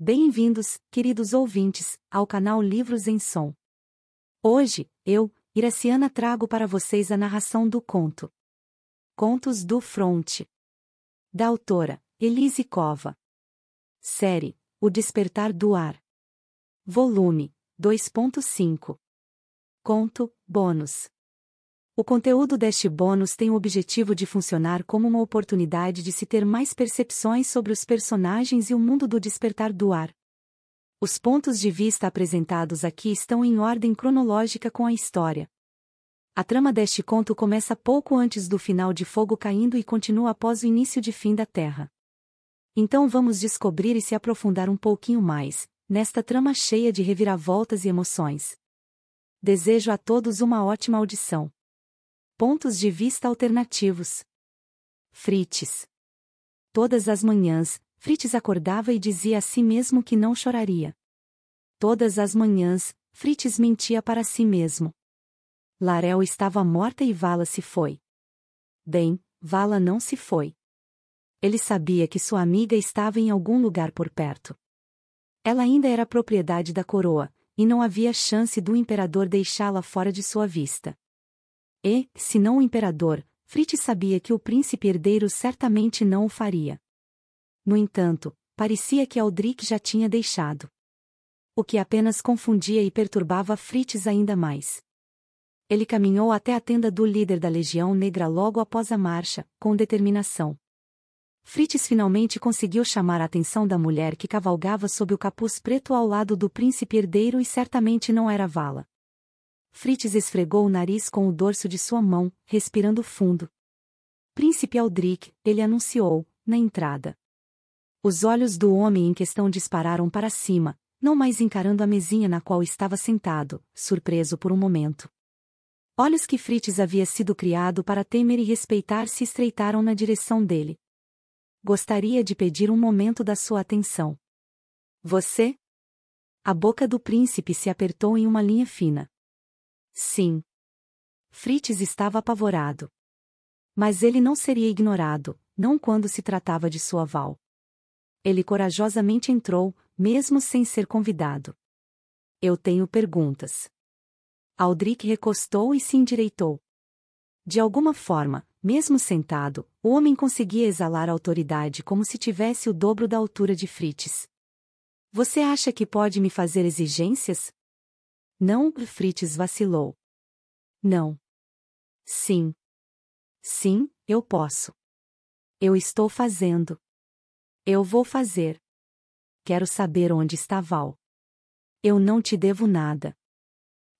Bem-vindos, queridos ouvintes, ao canal Livros em Som. Hoje, eu, Iraciana, trago para vocês a narração do conto Contos do Fronte, da autora Elise Cova. Série: O Despertar do Ar. Volume: 2.5. Conto: Bônus. O conteúdo deste bônus tem o objetivo de funcionar como uma oportunidade de se ter mais percepções sobre os personagens e o mundo do despertar do ar. Os pontos de vista apresentados aqui estão em ordem cronológica com a história. A trama deste conto começa pouco antes do final de Fogo Caindo e continua após o início de Fim da Terra. Então vamos descobrir e se aprofundar um pouquinho mais, nesta trama cheia de reviravoltas e emoções. Desejo a todos uma ótima audição. Pontos de vista alternativos. Frites. Todas as manhãs, Frites acordava e dizia a si mesmo que não choraria. Todas as manhãs, Frites mentia para si mesmo. Larel estava morta e Vala se foi. Bem, Vala não se foi. Ele sabia que sua amiga estava em algum lugar por perto. Ela ainda era propriedade da coroa, e não havia chance do imperador deixá-la fora de sua vista. E, se não o imperador, Frite sabia que o príncipe herdeiro certamente não o faria. No entanto, parecia que Aldrich já tinha deixado. O que apenas confundia e perturbava Fritz ainda mais. Ele caminhou até a tenda do líder da Legião Negra logo após a marcha, com determinação. Fritz finalmente conseguiu chamar a atenção da mulher que cavalgava sob o capuz preto ao lado do príncipe herdeiro e certamente não era Vala. Fritz esfregou o nariz com o dorso de sua mão, respirando fundo. Príncipe Aldrich, ele anunciou, na entrada. Os olhos do homem em questão dispararam para cima, não mais encarando a mesinha na qual estava sentado, surpreso por um momento. Olhos que Fritz havia sido criado para temer e respeitar se estreitaram na direção dele. Gostaria de pedir um momento da sua atenção. Você? A boca do príncipe se apertou em uma linha fina. Sim. Fritz estava apavorado. Mas ele não seria ignorado, não quando se tratava de sua Val. Ele corajosamente entrou, mesmo sem ser convidado. Eu tenho perguntas. Aldrich recostou e se endireitou. De alguma forma, mesmo sentado, o homem conseguia exalar autoridade como se tivesse o dobro da altura de Fritz. Você acha que pode me fazer exigências? Não Fritz vacilou. Não. Sim. Sim, eu posso. Eu estou fazendo. Eu vou fazer. Quero saber onde está Val. Eu não te devo nada.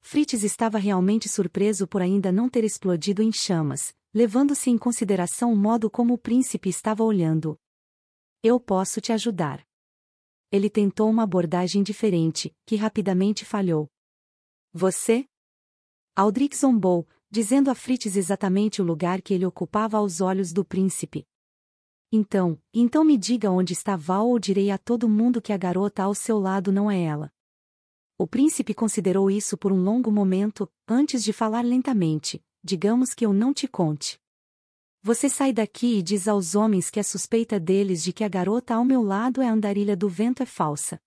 Fritz estava realmente surpreso por ainda não ter explodido em chamas, levando-se em consideração o modo como o príncipe estava olhando. Eu posso te ajudar. Ele tentou uma abordagem diferente, que rapidamente falhou. Você? Aldrich zombou, dizendo a Fritz exatamente o lugar que ele ocupava aos olhos do príncipe. Então, então me diga onde está Val ou direi a todo mundo que a garota ao seu lado não é ela. O príncipe considerou isso por um longo momento, antes de falar lentamente, digamos que eu não te conte. Você sai daqui e diz aos homens que a suspeita deles de que a garota ao meu lado é a andarilha do vento é falsa.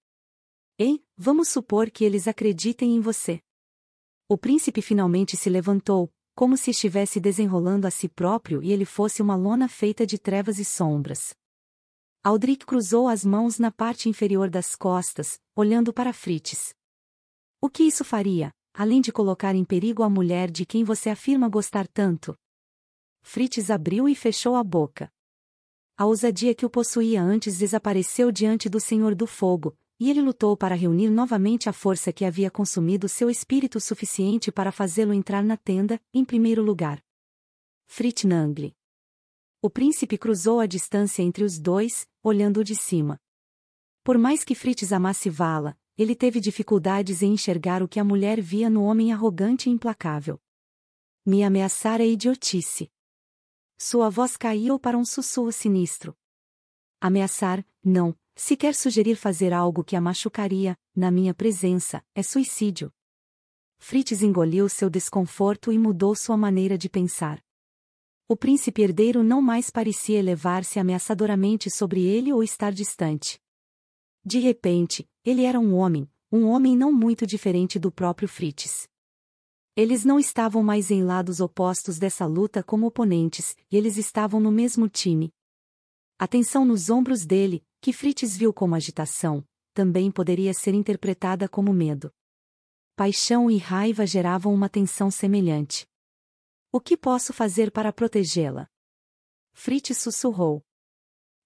Ei, vamos supor que eles acreditem em você. O príncipe finalmente se levantou, como se estivesse desenrolando a si próprio e ele fosse uma lona feita de trevas e sombras. Aldrich cruzou as mãos na parte inferior das costas, olhando para Fritz. O que isso faria, além de colocar em perigo a mulher de quem você afirma gostar tanto? Fritz abriu e fechou a boca. A ousadia que o possuía antes desapareceu diante do Senhor do Fogo, e ele lutou para reunir novamente a força que havia consumido seu espírito suficiente para fazê-lo entrar na tenda, em primeiro lugar. Fritz Nangle. O príncipe cruzou a distância entre os dois, olhando de cima. Por mais que Fritz amasse Vala, ele teve dificuldades em enxergar o que a mulher via no homem arrogante e implacável. Me ameaçar é idiotice. Sua voz caiu para um sussurro sinistro. Ameaçar, não, se quer sugerir fazer algo que a machucaria, na minha presença, é suicídio. Fritz engoliu seu desconforto e mudou sua maneira de pensar. O príncipe herdeiro não mais parecia elevar-se ameaçadoramente sobre ele ou estar distante. De repente, ele era um homem, um homem não muito diferente do próprio Fritz. Eles não estavam mais em lados opostos dessa luta como oponentes, e eles estavam no mesmo time, a tensão nos ombros dele, que Fritz viu como agitação, também poderia ser interpretada como medo. Paixão e raiva geravam uma tensão semelhante. O que posso fazer para protegê-la? Fritz sussurrou.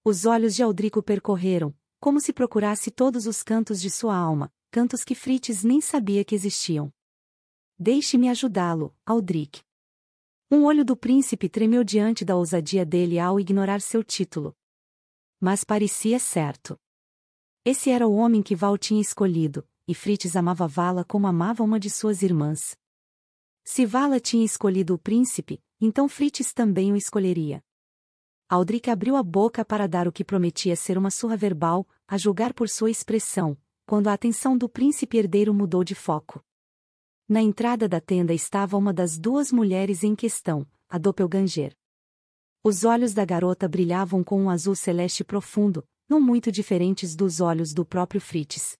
Os olhos de Aldrico percorreram, como se procurasse todos os cantos de sua alma, cantos que Fritz nem sabia que existiam. Deixe-me ajudá-lo, Aldric. Um olho do príncipe tremeu diante da ousadia dele ao ignorar seu título. Mas parecia certo. Esse era o homem que Val tinha escolhido, e Fritz amava Vala como amava uma de suas irmãs. Se Vala tinha escolhido o príncipe, então Fritz também o escolheria. Aldrich abriu a boca para dar o que prometia ser uma surra verbal, a julgar por sua expressão, quando a atenção do príncipe herdeiro mudou de foco. Na entrada da tenda estava uma das duas mulheres em questão, a Doppelganger. Os olhos da garota brilhavam com um azul celeste profundo, não muito diferentes dos olhos do próprio Fritz.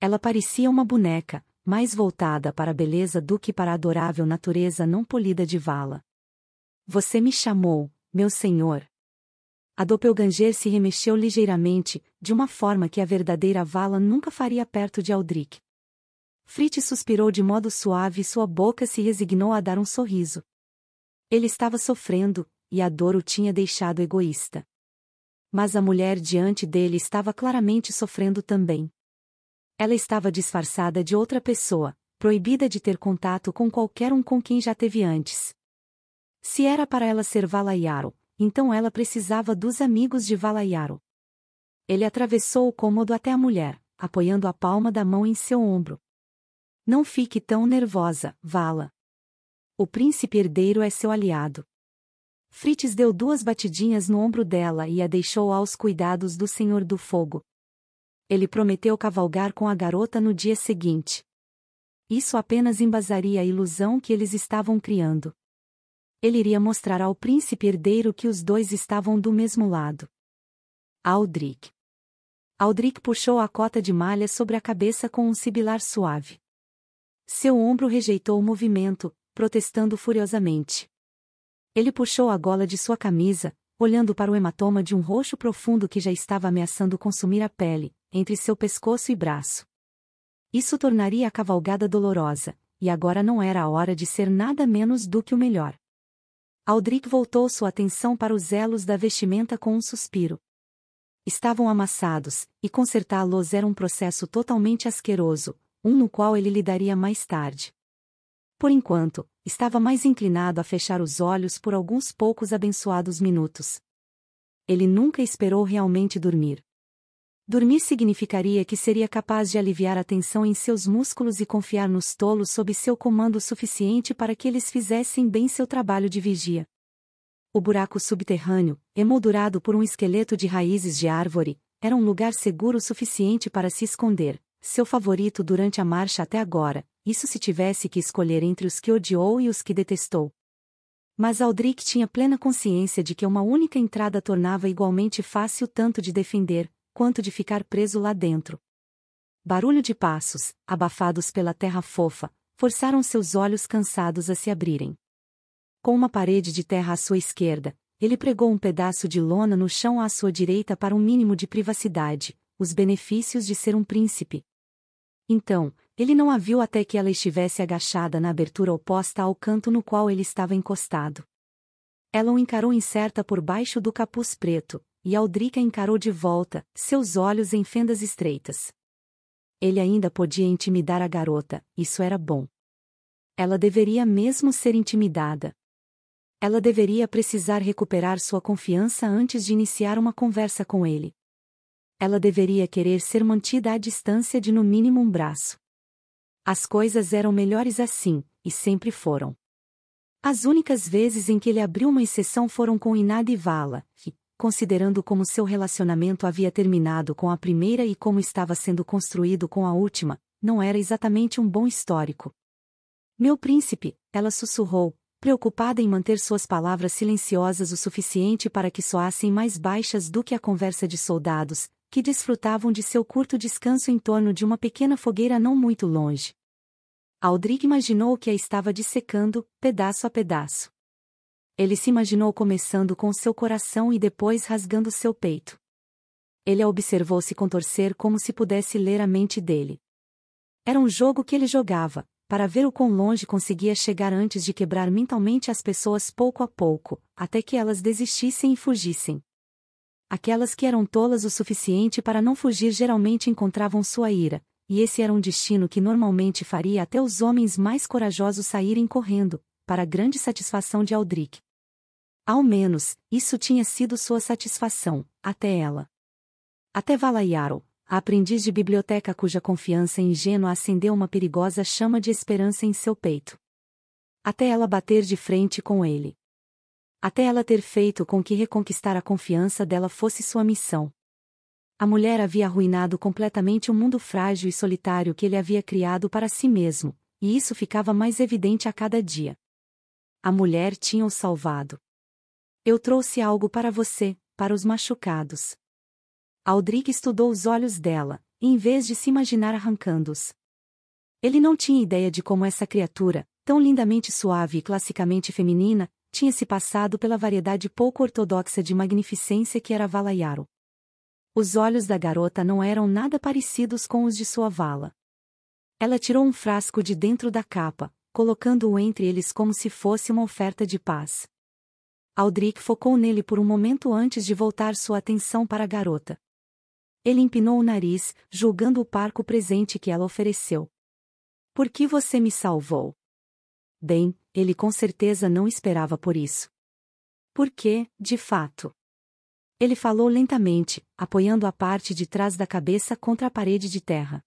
Ela parecia uma boneca, mais voltada para a beleza do que para a adorável natureza não polida de Vala. Você me chamou, meu senhor. A Doppelganger se remexeu ligeiramente, de uma forma que a verdadeira Vala nunca faria perto de Aldrich. Fritz suspirou de modo suave e sua boca se resignou a dar um sorriso. Ele estava sofrendo, e a dor o tinha deixado egoísta. Mas a mulher diante dele estava claramente sofrendo também. Ela estava disfarçada de outra pessoa, proibida de ter contato com qualquer um com quem já teve antes. Se era para ela ser Valaiaro, então ela precisava dos amigos de Valaiaro. Ele atravessou o cômodo até a mulher, apoiando a palma da mão em seu ombro. Não fique tão nervosa, Vala. O príncipe herdeiro é seu aliado. Fritz deu duas batidinhas no ombro dela e a deixou aos cuidados do Senhor do Fogo. Ele prometeu cavalgar com a garota no dia seguinte. Isso apenas embasaria a ilusão que eles estavam criando. Ele iria mostrar ao príncipe herdeiro que os dois estavam do mesmo lado. Aldrich. Aldrich puxou a cota de malha sobre a cabeça com um sibilar suave. Seu ombro rejeitou o movimento, protestando furiosamente. Ele puxou a gola de sua camisa, olhando para o hematoma de um roxo profundo que já estava ameaçando consumir a pele, entre seu pescoço e braço. Isso tornaria a cavalgada dolorosa, e agora não era a hora de ser nada menos do que o melhor. Aldrich voltou sua atenção para os elos da vestimenta com um suspiro. Estavam amassados, e consertá-los era um processo totalmente asqueroso, um no qual ele lidaria mais tarde por enquanto, estava mais inclinado a fechar os olhos por alguns poucos abençoados minutos. Ele nunca esperou realmente dormir. Dormir significaria que seria capaz de aliviar a tensão em seus músculos e confiar nos tolos sob seu comando suficiente para que eles fizessem bem seu trabalho de vigia. O buraco subterrâneo, emoldurado por um esqueleto de raízes de árvore, era um lugar seguro suficiente para se esconder seu favorito durante a marcha até agora, isso se tivesse que escolher entre os que odiou e os que detestou. Mas Aldrich tinha plena consciência de que uma única entrada tornava igualmente fácil tanto de defender, quanto de ficar preso lá dentro. Barulho de passos, abafados pela terra fofa, forçaram seus olhos cansados a se abrirem. Com uma parede de terra à sua esquerda, ele pregou um pedaço de lona no chão à sua direita para um mínimo de privacidade, os benefícios de ser um príncipe, então, ele não a viu até que ela estivesse agachada na abertura oposta ao canto no qual ele estava encostado. Ela o encarou incerta por baixo do capuz preto, e Aldrica encarou de volta, seus olhos em fendas estreitas. Ele ainda podia intimidar a garota, isso era bom. Ela deveria mesmo ser intimidada. Ela deveria precisar recuperar sua confiança antes de iniciar uma conversa com ele ela deveria querer ser mantida à distância de no mínimo um braço. As coisas eram melhores assim, e sempre foram. As únicas vezes em que ele abriu uma exceção foram com Inada e Vala, que, considerando como seu relacionamento havia terminado com a primeira e como estava sendo construído com a última, não era exatamente um bom histórico. Meu príncipe, ela sussurrou, preocupada em manter suas palavras silenciosas o suficiente para que soassem mais baixas do que a conversa de soldados, que desfrutavam de seu curto descanso em torno de uma pequena fogueira não muito longe. Aldrig imaginou que a estava dissecando, pedaço a pedaço. Ele se imaginou começando com seu coração e depois rasgando seu peito. Ele a observou se contorcer como se pudesse ler a mente dele. Era um jogo que ele jogava, para ver o quão longe conseguia chegar antes de quebrar mentalmente as pessoas pouco a pouco, até que elas desistissem e fugissem. Aquelas que eram tolas o suficiente para não fugir geralmente encontravam sua ira, e esse era um destino que normalmente faria até os homens mais corajosos saírem correndo, para grande satisfação de Aldrich. Ao menos, isso tinha sido sua satisfação, até ela. Até Valayaro, a aprendiz de biblioteca cuja confiança ingênua acendeu uma perigosa chama de esperança em seu peito. Até ela bater de frente com ele até ela ter feito com que reconquistar a confiança dela fosse sua missão. A mulher havia arruinado completamente o mundo frágil e solitário que ele havia criado para si mesmo, e isso ficava mais evidente a cada dia. A mulher tinha o salvado. Eu trouxe algo para você, para os machucados. Aldrich estudou os olhos dela, em vez de se imaginar arrancando-os. Ele não tinha ideia de como essa criatura, tão lindamente suave e classicamente feminina, tinha-se passado pela variedade pouco ortodoxa de magnificência que era Valayaro. Os olhos da garota não eram nada parecidos com os de sua vala. Ela tirou um frasco de dentro da capa, colocando-o entre eles como se fosse uma oferta de paz. Aldrich focou nele por um momento antes de voltar sua atenção para a garota. Ele empinou o nariz, julgando o parco presente que ela ofereceu. Por que você me salvou? Bem, ele com certeza não esperava por isso. Porque, de fato. Ele falou lentamente, apoiando a parte de trás da cabeça contra a parede de terra.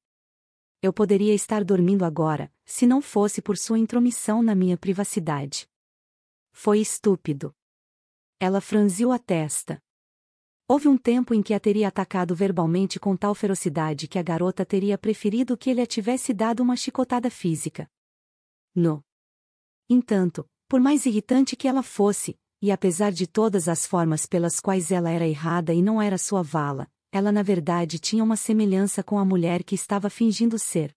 Eu poderia estar dormindo agora, se não fosse por sua intromissão na minha privacidade. Foi estúpido. Ela franziu a testa. Houve um tempo em que a teria atacado verbalmente com tal ferocidade que a garota teria preferido que ele a tivesse dado uma chicotada física. No Entanto, por mais irritante que ela fosse, e apesar de todas as formas pelas quais ela era errada e não era sua vala, ela na verdade tinha uma semelhança com a mulher que estava fingindo ser.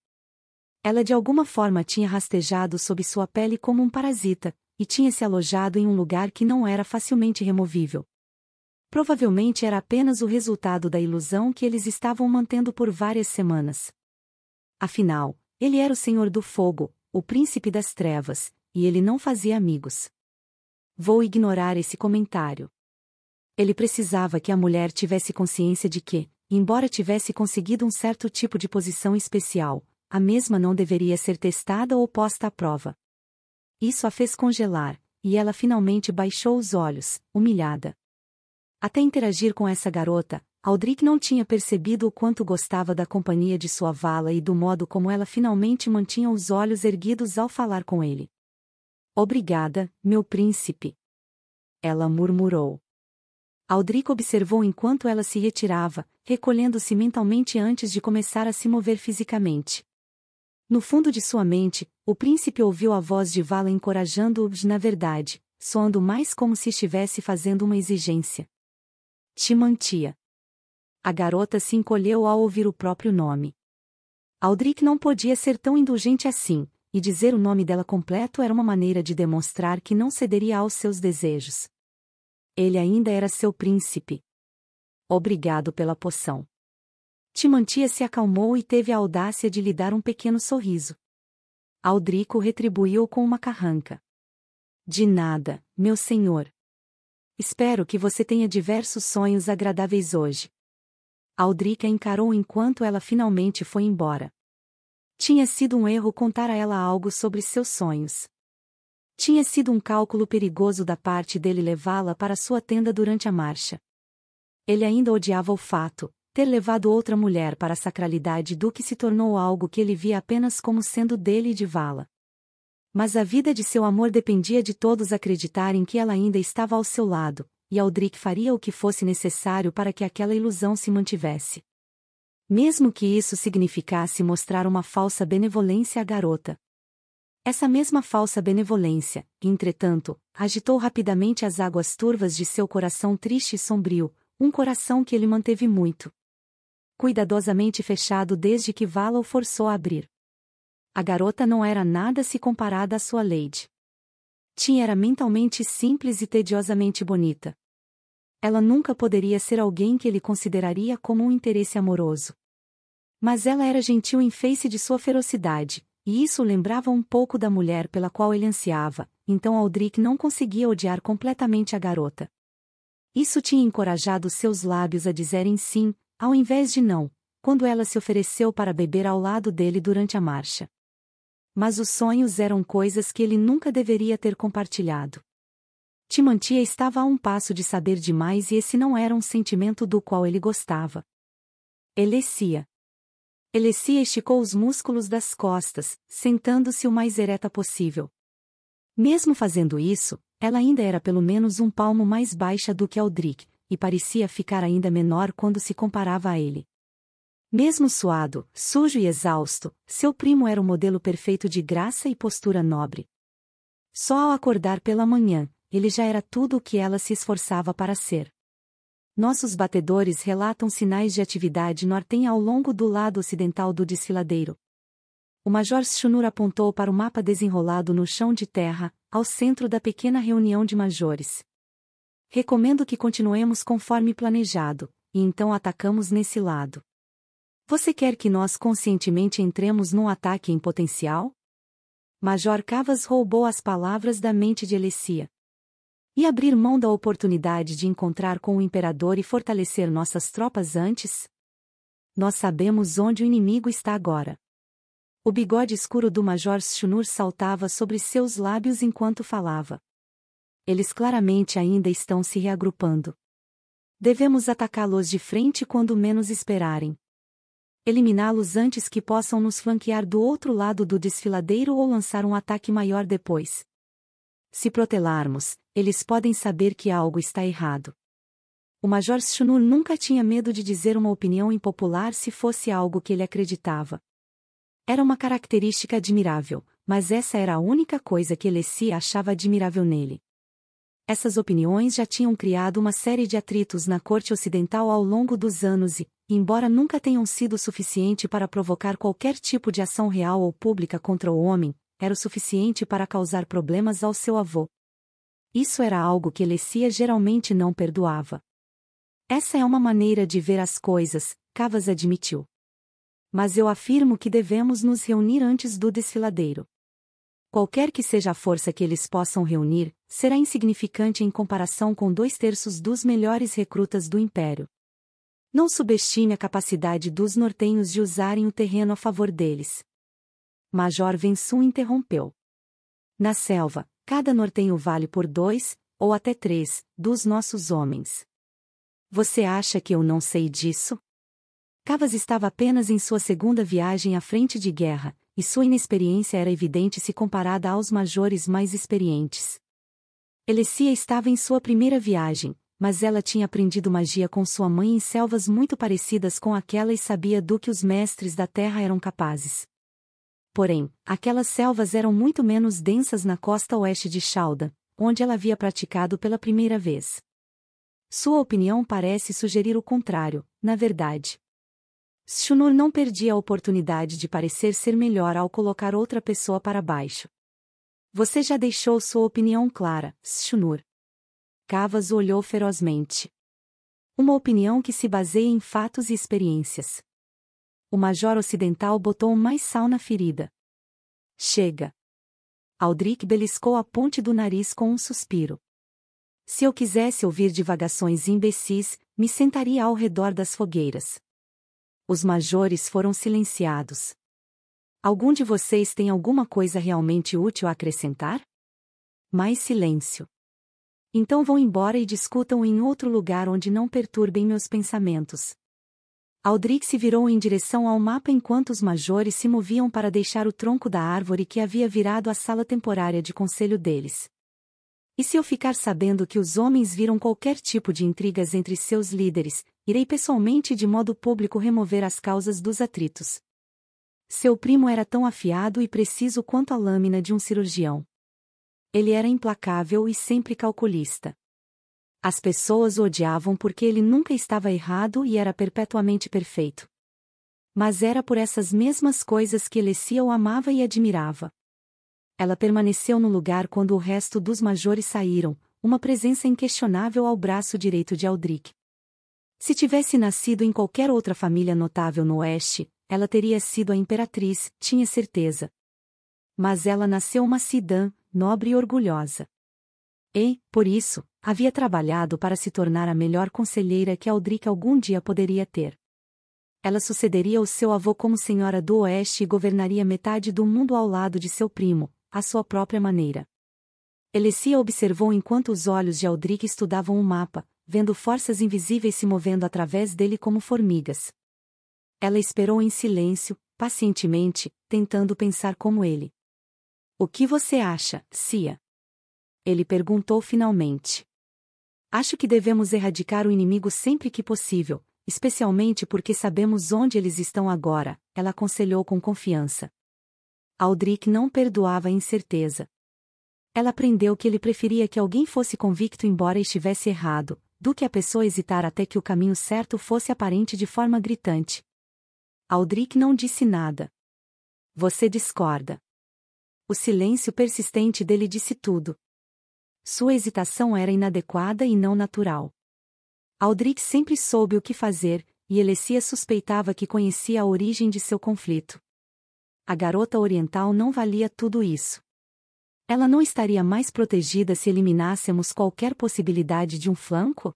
Ela de alguma forma tinha rastejado sob sua pele como um parasita, e tinha se alojado em um lugar que não era facilmente removível. Provavelmente era apenas o resultado da ilusão que eles estavam mantendo por várias semanas. Afinal, ele era o Senhor do Fogo, o Príncipe das Trevas, e ele não fazia amigos. Vou ignorar esse comentário. Ele precisava que a mulher tivesse consciência de que, embora tivesse conseguido um certo tipo de posição especial, a mesma não deveria ser testada ou posta à prova. Isso a fez congelar, e ela finalmente baixou os olhos, humilhada. Até interagir com essa garota, Aldrich não tinha percebido o quanto gostava da companhia de sua vala e do modo como ela finalmente mantinha os olhos erguidos ao falar com ele. Obrigada, meu príncipe. Ela murmurou. Aldrico observou enquanto ela se retirava, recolhendo-se mentalmente antes de começar a se mover fisicamente. No fundo de sua mente, o príncipe ouviu a voz de Vala encorajando-o, na verdade, soando mais como se estivesse fazendo uma exigência. Te mantia. A garota se encolheu ao ouvir o próprio nome. Aldrick não podia ser tão indulgente assim, e dizer o nome dela completo era uma maneira de demonstrar que não cederia aos seus desejos. Ele ainda era seu príncipe. Obrigado pela poção. Timantia se acalmou e teve a audácia de lhe dar um pequeno sorriso. Aldrico retribuiu com uma carranca. De nada, meu senhor. Espero que você tenha diversos sonhos agradáveis hoje. Aldrica encarou enquanto ela finalmente foi embora. Tinha sido um erro contar a ela algo sobre seus sonhos. Tinha sido um cálculo perigoso da parte dele levá-la para sua tenda durante a marcha. Ele ainda odiava o fato, ter levado outra mulher para a sacralidade do que se tornou algo que ele via apenas como sendo dele e de Vala. Mas a vida de seu amor dependia de todos acreditarem que ela ainda estava ao seu lado, e Aldrich faria o que fosse necessário para que aquela ilusão se mantivesse. Mesmo que isso significasse mostrar uma falsa benevolência à garota. Essa mesma falsa benevolência, entretanto, agitou rapidamente as águas turvas de seu coração triste e sombrio, um coração que ele manteve muito cuidadosamente fechado desde que Vala o forçou a abrir. A garota não era nada se comparada à sua Lady. Tinha era mentalmente simples e tediosamente bonita. Ela nunca poderia ser alguém que ele consideraria como um interesse amoroso. Mas ela era gentil em face de sua ferocidade, e isso lembrava um pouco da mulher pela qual ele ansiava, então Aldrich não conseguia odiar completamente a garota. Isso tinha encorajado seus lábios a dizerem sim, ao invés de não, quando ela se ofereceu para beber ao lado dele durante a marcha. Mas os sonhos eram coisas que ele nunca deveria ter compartilhado. Timantia estava a um passo de saber demais e esse não era um sentimento do qual ele gostava. Elecia. Elecia esticou os músculos das costas, sentando-se o mais ereta possível. Mesmo fazendo isso, ela ainda era pelo menos um palmo mais baixa do que Aldrich, e parecia ficar ainda menor quando se comparava a ele. Mesmo suado, sujo e exausto, seu primo era o modelo perfeito de graça e postura nobre. Só ao acordar pela manhã, ele já era tudo o que ela se esforçava para ser nossos batedores relatam sinais de atividade norten ao longo do lado ocidental do desfiladeiro. O Major Schunur apontou para o mapa desenrolado no chão de terra, ao centro da pequena reunião de majores. Recomendo que continuemos conforme planejado, e então atacamos nesse lado. Você quer que nós conscientemente entremos num ataque em potencial? Major Cavas roubou as palavras da mente de Alessia. E abrir mão da oportunidade de encontrar com o imperador e fortalecer nossas tropas antes? Nós sabemos onde o inimigo está agora. O bigode escuro do Major Shunur saltava sobre seus lábios enquanto falava. Eles claramente ainda estão se reagrupando. Devemos atacá-los de frente quando menos esperarem. Eliminá-los antes que possam nos flanquear do outro lado do desfiladeiro ou lançar um ataque maior depois. Se protelarmos, eles podem saber que algo está errado. O Major Shunur nunca tinha medo de dizer uma opinião impopular se fosse algo que ele acreditava. Era uma característica admirável, mas essa era a única coisa que Lessie achava admirável nele. Essas opiniões já tinham criado uma série de atritos na corte ocidental ao longo dos anos e, embora nunca tenham sido suficiente para provocar qualquer tipo de ação real ou pública contra o homem, era o suficiente para causar problemas ao seu avô. Isso era algo que Lecia geralmente não perdoava. Essa é uma maneira de ver as coisas, Cavas admitiu. Mas eu afirmo que devemos nos reunir antes do desfiladeiro. Qualquer que seja a força que eles possam reunir, será insignificante em comparação com dois terços dos melhores recrutas do Império. Não subestime a capacidade dos nortenhos de usarem o terreno a favor deles. Major Vensun interrompeu. Na selva, cada nortenho vale por dois, ou até três, dos nossos homens. Você acha que eu não sei disso? Cavas estava apenas em sua segunda viagem à frente de guerra, e sua inexperiência era evidente se comparada aos majores mais experientes. Elecia estava em sua primeira viagem, mas ela tinha aprendido magia com sua mãe em selvas muito parecidas com aquela e sabia do que os mestres da terra eram capazes. Porém, aquelas selvas eram muito menos densas na costa oeste de Chalda, onde ela havia praticado pela primeira vez. Sua opinião parece sugerir o contrário, na verdade. Shunur não perdia a oportunidade de parecer ser melhor ao colocar outra pessoa para baixo. Você já deixou sua opinião clara, Shunur. Cavas olhou ferozmente. Uma opinião que se baseia em fatos e experiências. O major ocidental botou mais sal na ferida. Chega. Aldrich beliscou a ponte do nariz com um suspiro. Se eu quisesse ouvir divagações imbecis, me sentaria ao redor das fogueiras. Os majores foram silenciados. Algum de vocês tem alguma coisa realmente útil a acrescentar? Mais silêncio. Então vão embora e discutam em outro lugar onde não perturbem meus pensamentos. Aldrich se virou em direção ao mapa enquanto os majores se moviam para deixar o tronco da árvore que havia virado a sala temporária de conselho deles. E se eu ficar sabendo que os homens viram qualquer tipo de intrigas entre seus líderes, irei pessoalmente de modo público remover as causas dos atritos. Seu primo era tão afiado e preciso quanto a lâmina de um cirurgião. Ele era implacável e sempre calculista. As pessoas o odiavam porque ele nunca estava errado e era perpetuamente perfeito. Mas era por essas mesmas coisas que Alessia o amava e admirava. Ela permaneceu no lugar quando o resto dos majores saíram, uma presença inquestionável ao braço direito de Aldrich. Se tivesse nascido em qualquer outra família notável no Oeste, ela teria sido a imperatriz, tinha certeza. Mas ela nasceu uma cidã, nobre e orgulhosa. E, por isso, havia trabalhado para se tornar a melhor conselheira que Aldric algum dia poderia ter. Ela sucederia o seu avô como senhora do Oeste e governaria metade do mundo ao lado de seu primo, à sua própria maneira. Elecia observou enquanto os olhos de Aldric estudavam o mapa, vendo forças invisíveis se movendo através dele como formigas. Ela esperou em silêncio, pacientemente, tentando pensar como ele. O que você acha, Cia? ele perguntou finalmente. Acho que devemos erradicar o inimigo sempre que possível, especialmente porque sabemos onde eles estão agora, ela aconselhou com confiança. Aldrich não perdoava a incerteza. Ela aprendeu que ele preferia que alguém fosse convicto embora estivesse errado, do que a pessoa hesitar até que o caminho certo fosse aparente de forma gritante. Aldrich não disse nada. Você discorda. O silêncio persistente dele disse tudo. Sua hesitação era inadequada e não natural. Aldrich sempre soube o que fazer, e Elecia suspeitava que conhecia a origem de seu conflito. A garota oriental não valia tudo isso. Ela não estaria mais protegida se eliminássemos qualquer possibilidade de um flanco?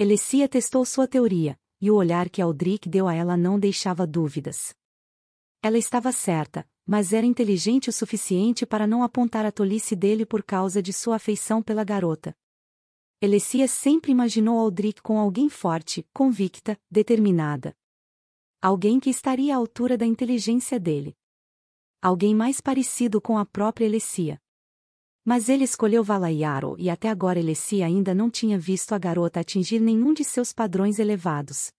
Elecia testou sua teoria, e o olhar que Aldrich deu a ela não deixava dúvidas. Ela estava certa, mas era inteligente o suficiente para não apontar a tolice dele por causa de sua afeição pela garota. Elecia sempre imaginou Aldrich com alguém forte, convicta, determinada. Alguém que estaria à altura da inteligência dele. Alguém mais parecido com a própria Elecia. Mas ele escolheu Valaiaro e até agora Elecia ainda não tinha visto a garota atingir nenhum de seus padrões elevados.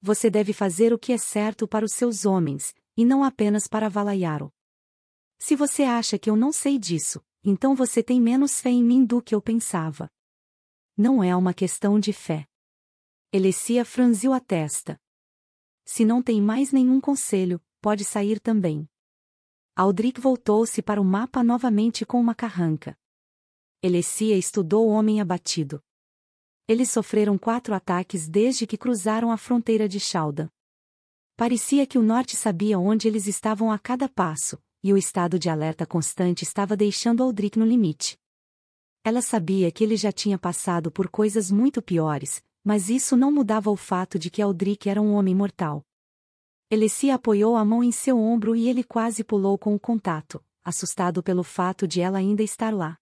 Você deve fazer o que é certo para os seus homens, e não apenas para Valayaro. Se você acha que eu não sei disso, então você tem menos fé em mim do que eu pensava. Não é uma questão de fé. Elecia franziu a testa. Se não tem mais nenhum conselho, pode sair também. Aldric voltou-se para o mapa novamente com uma carranca. Elecia estudou o homem abatido. Eles sofreram quatro ataques desde que cruzaram a fronteira de Shaldan. Parecia que o norte sabia onde eles estavam a cada passo, e o estado de alerta constante estava deixando Aldrich no limite. Ela sabia que ele já tinha passado por coisas muito piores, mas isso não mudava o fato de que Aldrich era um homem mortal. Elessia apoiou a mão em seu ombro e ele quase pulou com o contato, assustado pelo fato de ela ainda estar lá.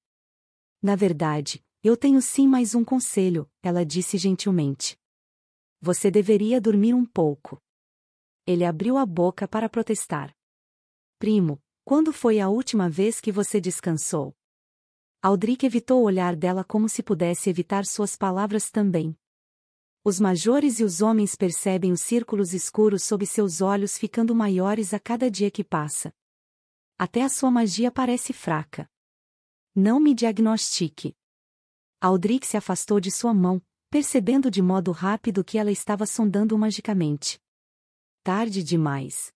Na verdade, eu tenho sim mais um conselho, ela disse gentilmente. Você deveria dormir um pouco ele abriu a boca para protestar. Primo, quando foi a última vez que você descansou? Aldrich evitou o olhar dela como se pudesse evitar suas palavras também. Os majores e os homens percebem os círculos escuros sob seus olhos ficando maiores a cada dia que passa. Até a sua magia parece fraca. Não me diagnostique. Aldrich se afastou de sua mão, percebendo de modo rápido que ela estava sondando magicamente tarde demais.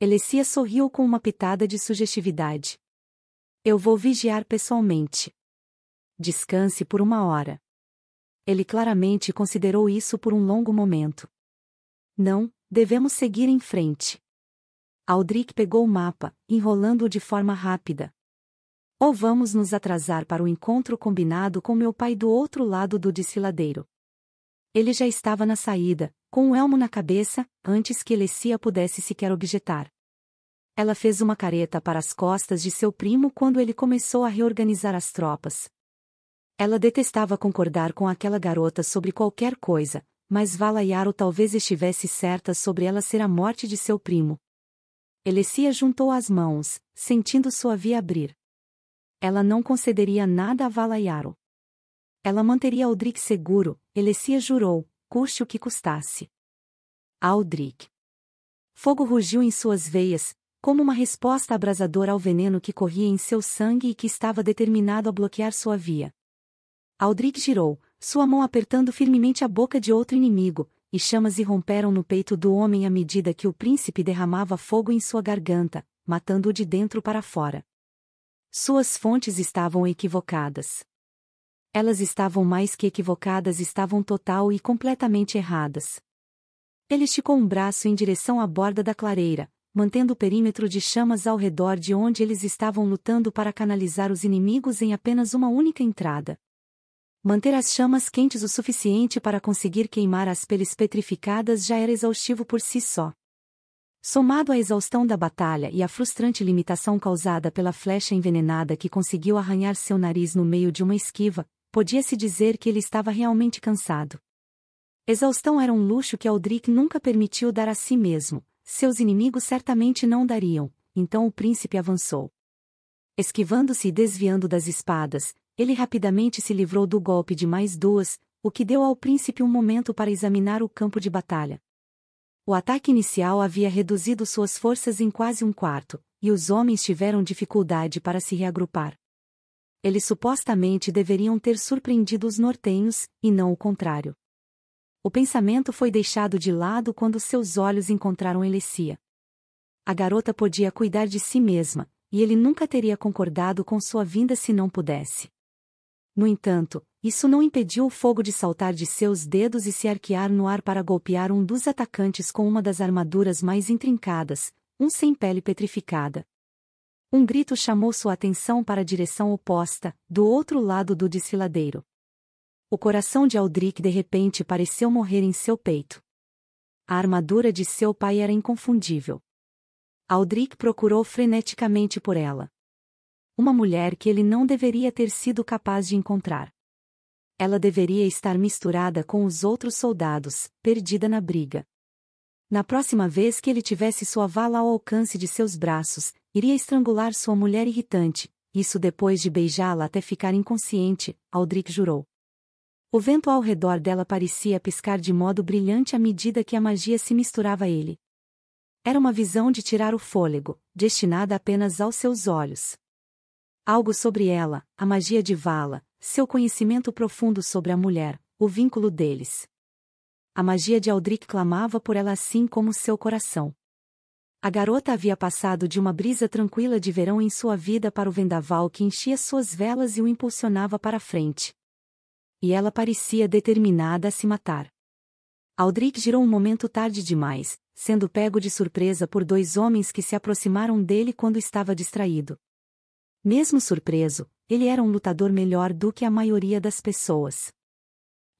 Elecia sorriu com uma pitada de sugestividade. Eu vou vigiar pessoalmente. Descanse por uma hora. Ele claramente considerou isso por um longo momento. Não, devemos seguir em frente. Aldrich pegou o mapa, enrolando-o de forma rápida. Ou vamos nos atrasar para o encontro combinado com meu pai do outro lado do desfiladeiro. Ele já estava na saída, com o elmo na cabeça, antes que Elecia pudesse sequer objetar. Ela fez uma careta para as costas de seu primo quando ele começou a reorganizar as tropas. Ela detestava concordar com aquela garota sobre qualquer coisa, mas Valaiaro talvez estivesse certa sobre ela ser a morte de seu primo. Elecia juntou as mãos, sentindo sua via abrir. Ela não concederia nada a Valaiaro. Ela manteria Aldrich seguro, Elecia jurou, custe o que custasse. Aldrich. Fogo rugiu em suas veias, como uma resposta abrasadora ao veneno que corria em seu sangue e que estava determinado a bloquear sua via. Aldrich girou, sua mão apertando firmemente a boca de outro inimigo, e chamas irromperam no peito do homem à medida que o príncipe derramava fogo em sua garganta, matando-o de dentro para fora. Suas fontes estavam equivocadas. Elas estavam mais que equivocadas, estavam total e completamente erradas. Ele esticou um braço em direção à borda da clareira, mantendo o perímetro de chamas ao redor de onde eles estavam lutando para canalizar os inimigos em apenas uma única entrada. Manter as chamas quentes o suficiente para conseguir queimar as peles petrificadas já era exaustivo por si só. Somado à exaustão da batalha e à frustrante limitação causada pela flecha envenenada que conseguiu arranhar seu nariz no meio de uma esquiva, podia-se dizer que ele estava realmente cansado. Exaustão era um luxo que Aldrich nunca permitiu dar a si mesmo, seus inimigos certamente não dariam, então o príncipe avançou. Esquivando-se e desviando das espadas, ele rapidamente se livrou do golpe de mais duas, o que deu ao príncipe um momento para examinar o campo de batalha. O ataque inicial havia reduzido suas forças em quase um quarto, e os homens tiveram dificuldade para se reagrupar. Eles supostamente deveriam ter surpreendido os nortenhos, e não o contrário. O pensamento foi deixado de lado quando seus olhos encontraram Elecia. A garota podia cuidar de si mesma, e ele nunca teria concordado com sua vinda se não pudesse. No entanto, isso não impediu o fogo de saltar de seus dedos e se arquear no ar para golpear um dos atacantes com uma das armaduras mais intrincadas, um sem pele petrificada. Um grito chamou sua atenção para a direção oposta, do outro lado do desfiladeiro. O coração de Aldrich de repente pareceu morrer em seu peito. A armadura de seu pai era inconfundível. Aldrich procurou freneticamente por ela. Uma mulher que ele não deveria ter sido capaz de encontrar. Ela deveria estar misturada com os outros soldados, perdida na briga. Na próxima vez que ele tivesse sua vala ao alcance de seus braços, Iria estrangular sua mulher irritante, isso depois de beijá-la até ficar inconsciente, Aldrich jurou. O vento ao redor dela parecia piscar de modo brilhante à medida que a magia se misturava a ele. Era uma visão de tirar o fôlego, destinada apenas aos seus olhos. Algo sobre ela, a magia de Vala, seu conhecimento profundo sobre a mulher, o vínculo deles. A magia de Aldrich clamava por ela assim como seu coração. A garota havia passado de uma brisa tranquila de verão em sua vida para o vendaval que enchia suas velas e o impulsionava para a frente. E ela parecia determinada a se matar. Aldrich girou um momento tarde demais, sendo pego de surpresa por dois homens que se aproximaram dele quando estava distraído. Mesmo surpreso, ele era um lutador melhor do que a maioria das pessoas.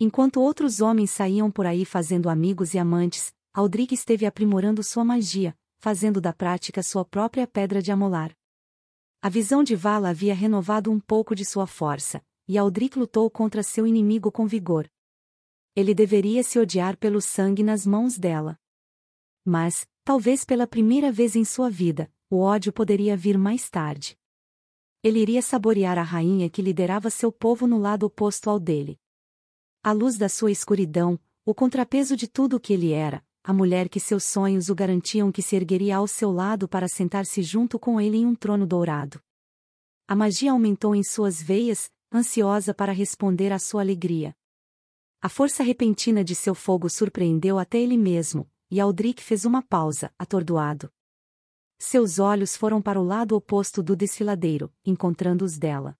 Enquanto outros homens saíam por aí fazendo amigos e amantes, Aldrich esteve aprimorando sua magia, fazendo da prática sua própria pedra de amolar. A visão de Vala havia renovado um pouco de sua força, e Aldric lutou contra seu inimigo com vigor. Ele deveria se odiar pelo sangue nas mãos dela. Mas, talvez pela primeira vez em sua vida, o ódio poderia vir mais tarde. Ele iria saborear a rainha que liderava seu povo no lado oposto ao dele. A luz da sua escuridão, o contrapeso de tudo o que ele era, a mulher que seus sonhos o garantiam que se ergueria ao seu lado para sentar-se junto com ele em um trono dourado. A magia aumentou em suas veias, ansiosa para responder à sua alegria. A força repentina de seu fogo surpreendeu até ele mesmo, e Aldrich fez uma pausa, atordoado. Seus olhos foram para o lado oposto do desfiladeiro, encontrando os dela.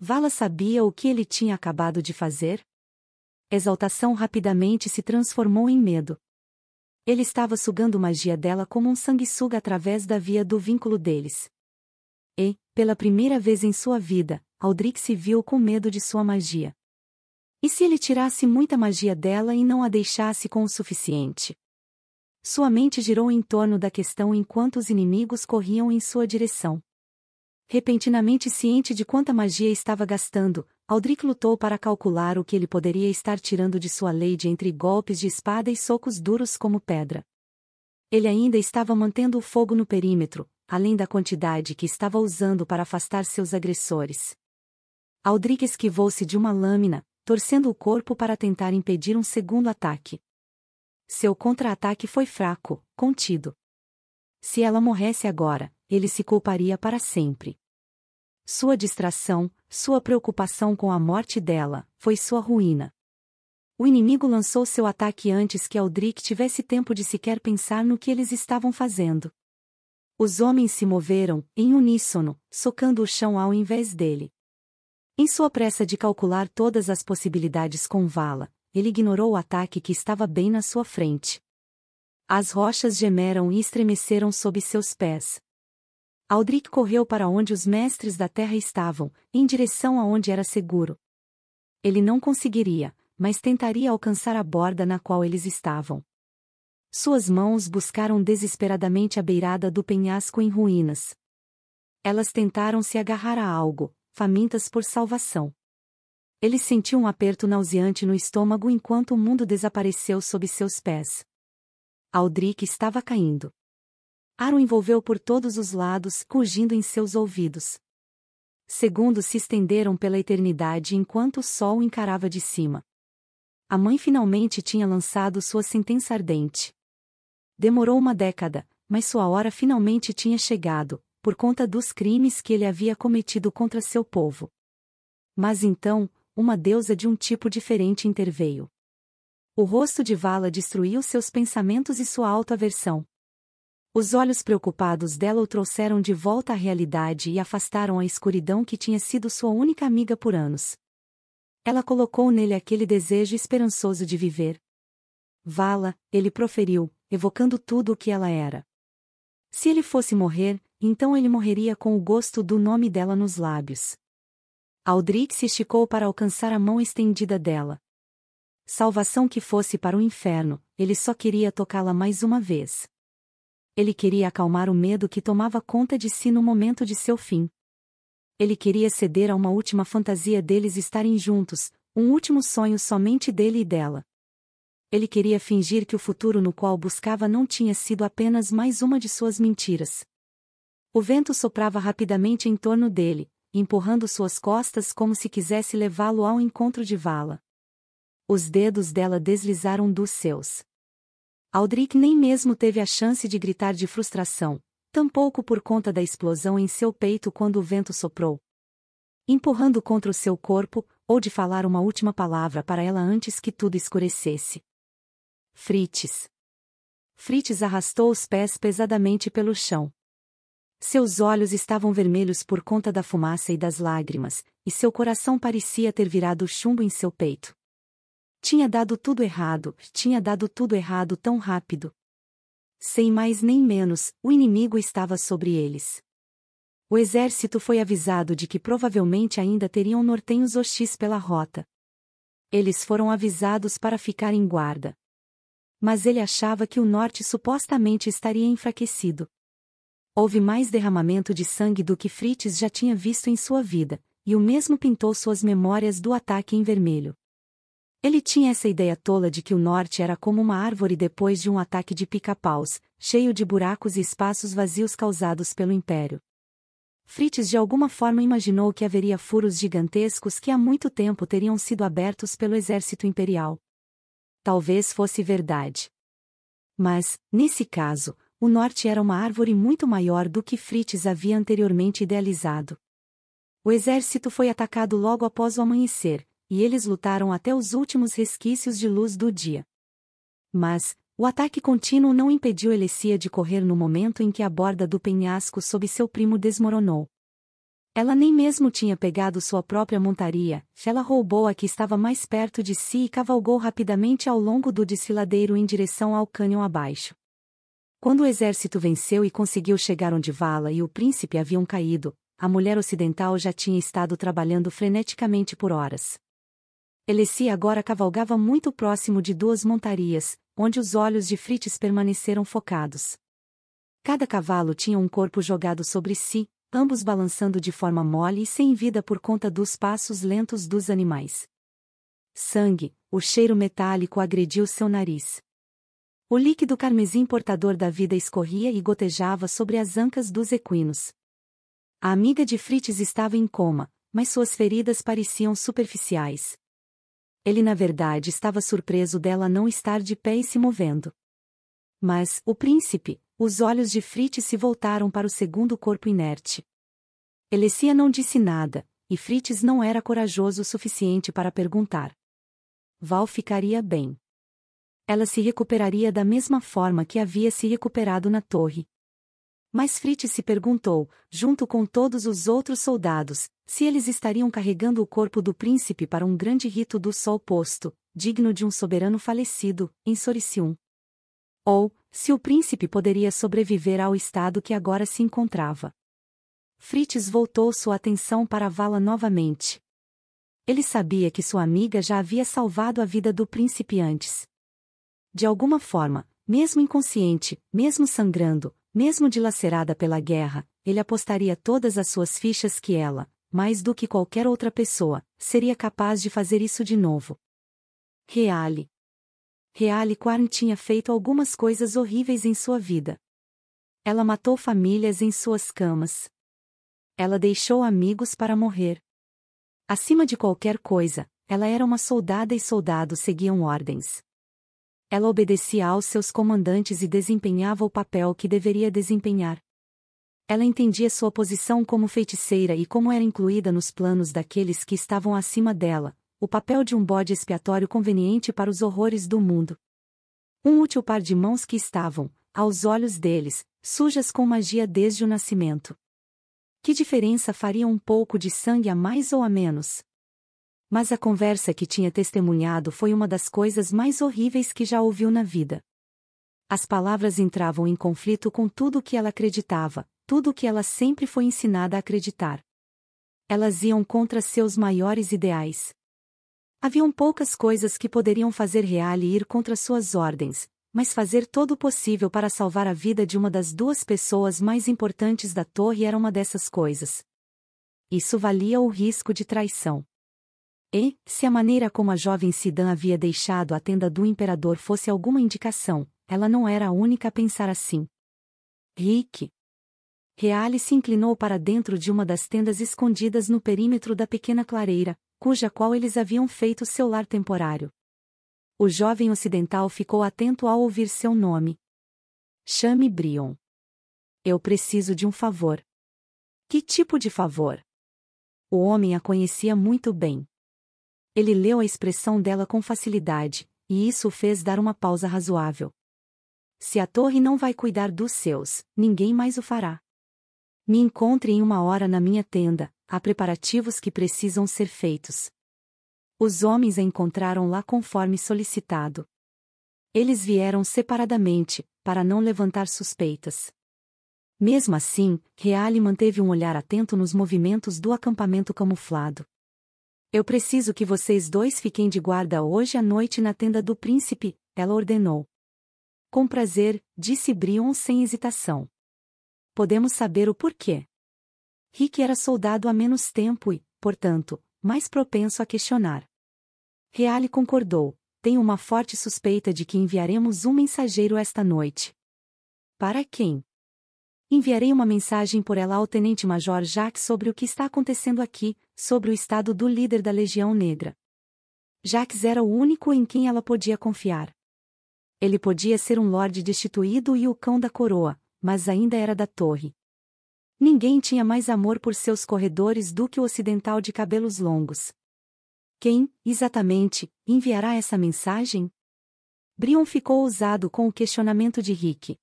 Vala sabia o que ele tinha acabado de fazer? Exaltação rapidamente se transformou em medo, ele estava sugando magia dela como um sanguessuga através da via do vínculo deles. E, pela primeira vez em sua vida, Aldrich se viu com medo de sua magia. E se ele tirasse muita magia dela e não a deixasse com o suficiente? Sua mente girou em torno da questão enquanto os inimigos corriam em sua direção. Repentinamente ciente de quanta magia estava gastando, Aldrich lutou para calcular o que ele poderia estar tirando de sua Lady entre golpes de espada e socos duros como pedra. Ele ainda estava mantendo o fogo no perímetro, além da quantidade que estava usando para afastar seus agressores. Aldrich esquivou-se de uma lâmina, torcendo o corpo para tentar impedir um segundo ataque. Seu contra-ataque foi fraco, contido. Se ela morresse agora, ele se culparia para sempre. Sua distração, sua preocupação com a morte dela, foi sua ruína. O inimigo lançou seu ataque antes que Aldrich tivesse tempo de sequer pensar no que eles estavam fazendo. Os homens se moveram, em uníssono, socando o chão ao invés dele. Em sua pressa de calcular todas as possibilidades com Vala, ele ignorou o ataque que estava bem na sua frente. As rochas gemeram e estremeceram sob seus pés. Aldrich correu para onde os mestres da terra estavam, em direção aonde era seguro. Ele não conseguiria, mas tentaria alcançar a borda na qual eles estavam. Suas mãos buscaram desesperadamente a beirada do penhasco em ruínas. Elas tentaram se agarrar a algo, famintas por salvação. Ele sentiu um aperto nauseante no estômago enquanto o mundo desapareceu sob seus pés. Aldrich estava caindo. Aro envolveu por todos os lados, rugindo em seus ouvidos. Segundos se estenderam pela eternidade enquanto o sol encarava de cima. A mãe finalmente tinha lançado sua sentença ardente. Demorou uma década, mas sua hora finalmente tinha chegado, por conta dos crimes que ele havia cometido contra seu povo. Mas então, uma deusa de um tipo diferente interveio. O rosto de Vala destruiu seus pensamentos e sua autoaversão. Os olhos preocupados dela o trouxeram de volta à realidade e afastaram a escuridão que tinha sido sua única amiga por anos. Ela colocou nele aquele desejo esperançoso de viver. Vala, ele proferiu, evocando tudo o que ela era. Se ele fosse morrer, então ele morreria com o gosto do nome dela nos lábios. Aldrich se esticou para alcançar a mão estendida dela. Salvação que fosse para o inferno, ele só queria tocá-la mais uma vez. Ele queria acalmar o medo que tomava conta de si no momento de seu fim. Ele queria ceder a uma última fantasia deles estarem juntos, um último sonho somente dele e dela. Ele queria fingir que o futuro no qual buscava não tinha sido apenas mais uma de suas mentiras. O vento soprava rapidamente em torno dele, empurrando suas costas como se quisesse levá-lo ao encontro de Vala. Os dedos dela deslizaram dos seus. Aldrich nem mesmo teve a chance de gritar de frustração, tampouco por conta da explosão em seu peito quando o vento soprou. Empurrando contra o seu corpo, ou de falar uma última palavra para ela antes que tudo escurecesse. Frites. Frites arrastou os pés pesadamente pelo chão. Seus olhos estavam vermelhos por conta da fumaça e das lágrimas, e seu coração parecia ter virado chumbo em seu peito. Tinha dado tudo errado, tinha dado tudo errado tão rápido. Sem mais nem menos, o inimigo estava sobre eles. O exército foi avisado de que provavelmente ainda teriam nortenhos hostis pela rota. Eles foram avisados para ficar em guarda. Mas ele achava que o norte supostamente estaria enfraquecido. Houve mais derramamento de sangue do que Fritz já tinha visto em sua vida, e o mesmo pintou suas memórias do ataque em vermelho. Ele tinha essa ideia tola de que o norte era como uma árvore depois de um ataque de pica-paus, cheio de buracos e espaços vazios causados pelo império. Fritz de alguma forma imaginou que haveria furos gigantescos que há muito tempo teriam sido abertos pelo exército imperial. Talvez fosse verdade. Mas, nesse caso, o norte era uma árvore muito maior do que Fritz havia anteriormente idealizado. O exército foi atacado logo após o amanhecer, e eles lutaram até os últimos resquícios de luz do dia. Mas, o ataque contínuo não impediu Elessia de correr no momento em que a borda do penhasco sob seu primo desmoronou. Ela nem mesmo tinha pegado sua própria montaria, ela roubou a que estava mais perto de si e cavalgou rapidamente ao longo do desfiladeiro em direção ao cânion abaixo. Quando o exército venceu e conseguiu chegar onde Vala e o príncipe haviam caído, a mulher ocidental já tinha estado trabalhando freneticamente por horas. Elessi agora cavalgava muito próximo de duas montarias, onde os olhos de Fritz permaneceram focados. Cada cavalo tinha um corpo jogado sobre si, ambos balançando de forma mole e sem vida por conta dos passos lentos dos animais. Sangue, o cheiro metálico agrediu seu nariz. O líquido carmesim portador da vida escorria e gotejava sobre as ancas dos equinos. A amiga de Fritz estava em coma, mas suas feridas pareciam superficiais. Ele na verdade estava surpreso dela não estar de pé e se movendo. Mas, o príncipe, os olhos de Fritz se voltaram para o segundo corpo inerte. Elecia não disse nada, e Fritz não era corajoso o suficiente para perguntar. Val ficaria bem. Ela se recuperaria da mesma forma que havia se recuperado na torre. Mas Fritz se perguntou, junto com todos os outros soldados, se eles estariam carregando o corpo do príncipe para um grande rito do sol posto, digno de um soberano falecido, em Soricium. Ou, se o príncipe poderia sobreviver ao estado que agora se encontrava. Fritz voltou sua atenção para a vala novamente. Ele sabia que sua amiga já havia salvado a vida do príncipe antes. De alguma forma, mesmo inconsciente, mesmo sangrando, mesmo dilacerada pela guerra, ele apostaria todas as suas fichas que ela, mais do que qualquer outra pessoa, seria capaz de fazer isso de novo. Reale. Reale Quarn tinha feito algumas coisas horríveis em sua vida. Ela matou famílias em suas camas. Ela deixou amigos para morrer. Acima de qualquer coisa, ela era uma soldada e soldados seguiam ordens. Ela obedecia aos seus comandantes e desempenhava o papel que deveria desempenhar. Ela entendia sua posição como feiticeira e como era incluída nos planos daqueles que estavam acima dela, o papel de um bode expiatório conveniente para os horrores do mundo. Um útil par de mãos que estavam, aos olhos deles, sujas com magia desde o nascimento. Que diferença faria um pouco de sangue a mais ou a menos? Mas a conversa que tinha testemunhado foi uma das coisas mais horríveis que já ouviu na vida. As palavras entravam em conflito com tudo o que ela acreditava, tudo o que ela sempre foi ensinada a acreditar. Elas iam contra seus maiores ideais. Haviam poucas coisas que poderiam fazer Reale ir contra suas ordens, mas fazer todo o possível para salvar a vida de uma das duas pessoas mais importantes da torre era uma dessas coisas. Isso valia o risco de traição. E, se a maneira como a jovem Sidan havia deixado a tenda do imperador fosse alguma indicação, ela não era a única a pensar assim. Rick, Reale se inclinou para dentro de uma das tendas escondidas no perímetro da pequena clareira, cuja qual eles haviam feito seu lar temporário. O jovem ocidental ficou atento ao ouvir seu nome. Chame Brion. Eu preciso de um favor. Que tipo de favor? O homem a conhecia muito bem. Ele leu a expressão dela com facilidade, e isso o fez dar uma pausa razoável. Se a torre não vai cuidar dos seus, ninguém mais o fará. Me encontre em uma hora na minha tenda, há preparativos que precisam ser feitos. Os homens a encontraram lá conforme solicitado. Eles vieram separadamente, para não levantar suspeitas. Mesmo assim, Reale manteve um olhar atento nos movimentos do acampamento camuflado. Eu preciso que vocês dois fiquem de guarda hoje à noite na tenda do príncipe, ela ordenou. Com prazer, disse Brion sem hesitação podemos saber o porquê. Rick era soldado há menos tempo e, portanto, mais propenso a questionar. Reale concordou, tenho uma forte suspeita de que enviaremos um mensageiro esta noite. Para quem? Enviarei uma mensagem por ela ao tenente-major Jacques sobre o que está acontecendo aqui, sobre o estado do líder da Legião Negra. Jacques era o único em quem ela podia confiar. Ele podia ser um lorde destituído e o cão da coroa, mas ainda era da torre. Ninguém tinha mais amor por seus corredores do que o ocidental de cabelos longos. Quem, exatamente, enviará essa mensagem? Brion ficou ousado com o questionamento de Rick.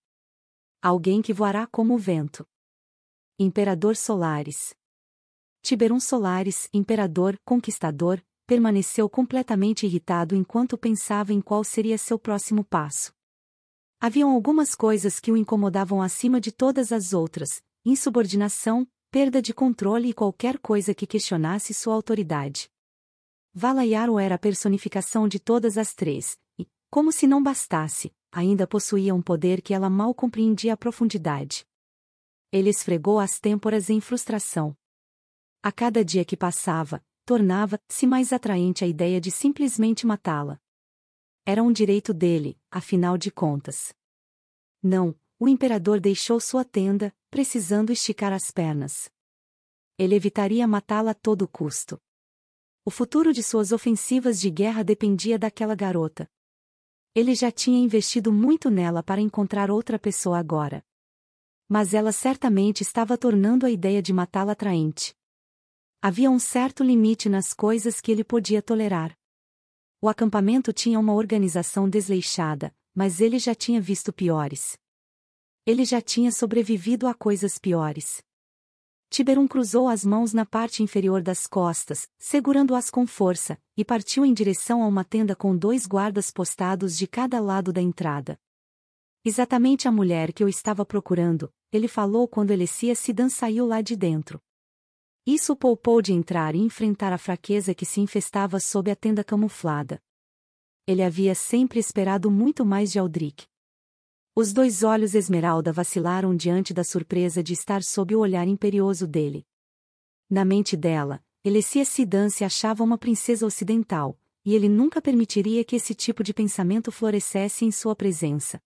Alguém que voará como o vento. Imperador Solares. Tiberon Solares, imperador, conquistador, permaneceu completamente irritado enquanto pensava em qual seria seu próximo passo. Haviam algumas coisas que o incomodavam acima de todas as outras: insubordinação, perda de controle e qualquer coisa que questionasse sua autoridade. Valayaro era a personificação de todas as três, e, como se não bastasse, ainda possuía um poder que ela mal compreendia a profundidade. Ele esfregou as têmporas em frustração. A cada dia que passava, tornava-se mais atraente a ideia de simplesmente matá-la. Era um direito dele, afinal de contas. Não, o imperador deixou sua tenda, precisando esticar as pernas. Ele evitaria matá-la a todo custo. O futuro de suas ofensivas de guerra dependia daquela garota. Ele já tinha investido muito nela para encontrar outra pessoa agora. Mas ela certamente estava tornando a ideia de matá-la atraente. Havia um certo limite nas coisas que ele podia tolerar. O acampamento tinha uma organização desleixada, mas ele já tinha visto piores. Ele já tinha sobrevivido a coisas piores. Tiberum cruzou as mãos na parte inferior das costas, segurando-as com força, e partiu em direção a uma tenda com dois guardas postados de cada lado da entrada. Exatamente a mulher que eu estava procurando, ele falou quando Elecia Sidan saiu lá de dentro. Isso poupou de entrar e enfrentar a fraqueza que se infestava sob a tenda camuflada. Ele havia sempre esperado muito mais de Aldrich. Os dois olhos esmeralda vacilaram diante da surpresa de estar sob o olhar imperioso dele. Na mente dela, Elecia Sidan se achava uma princesa ocidental, e ele nunca permitiria que esse tipo de pensamento florescesse em sua presença.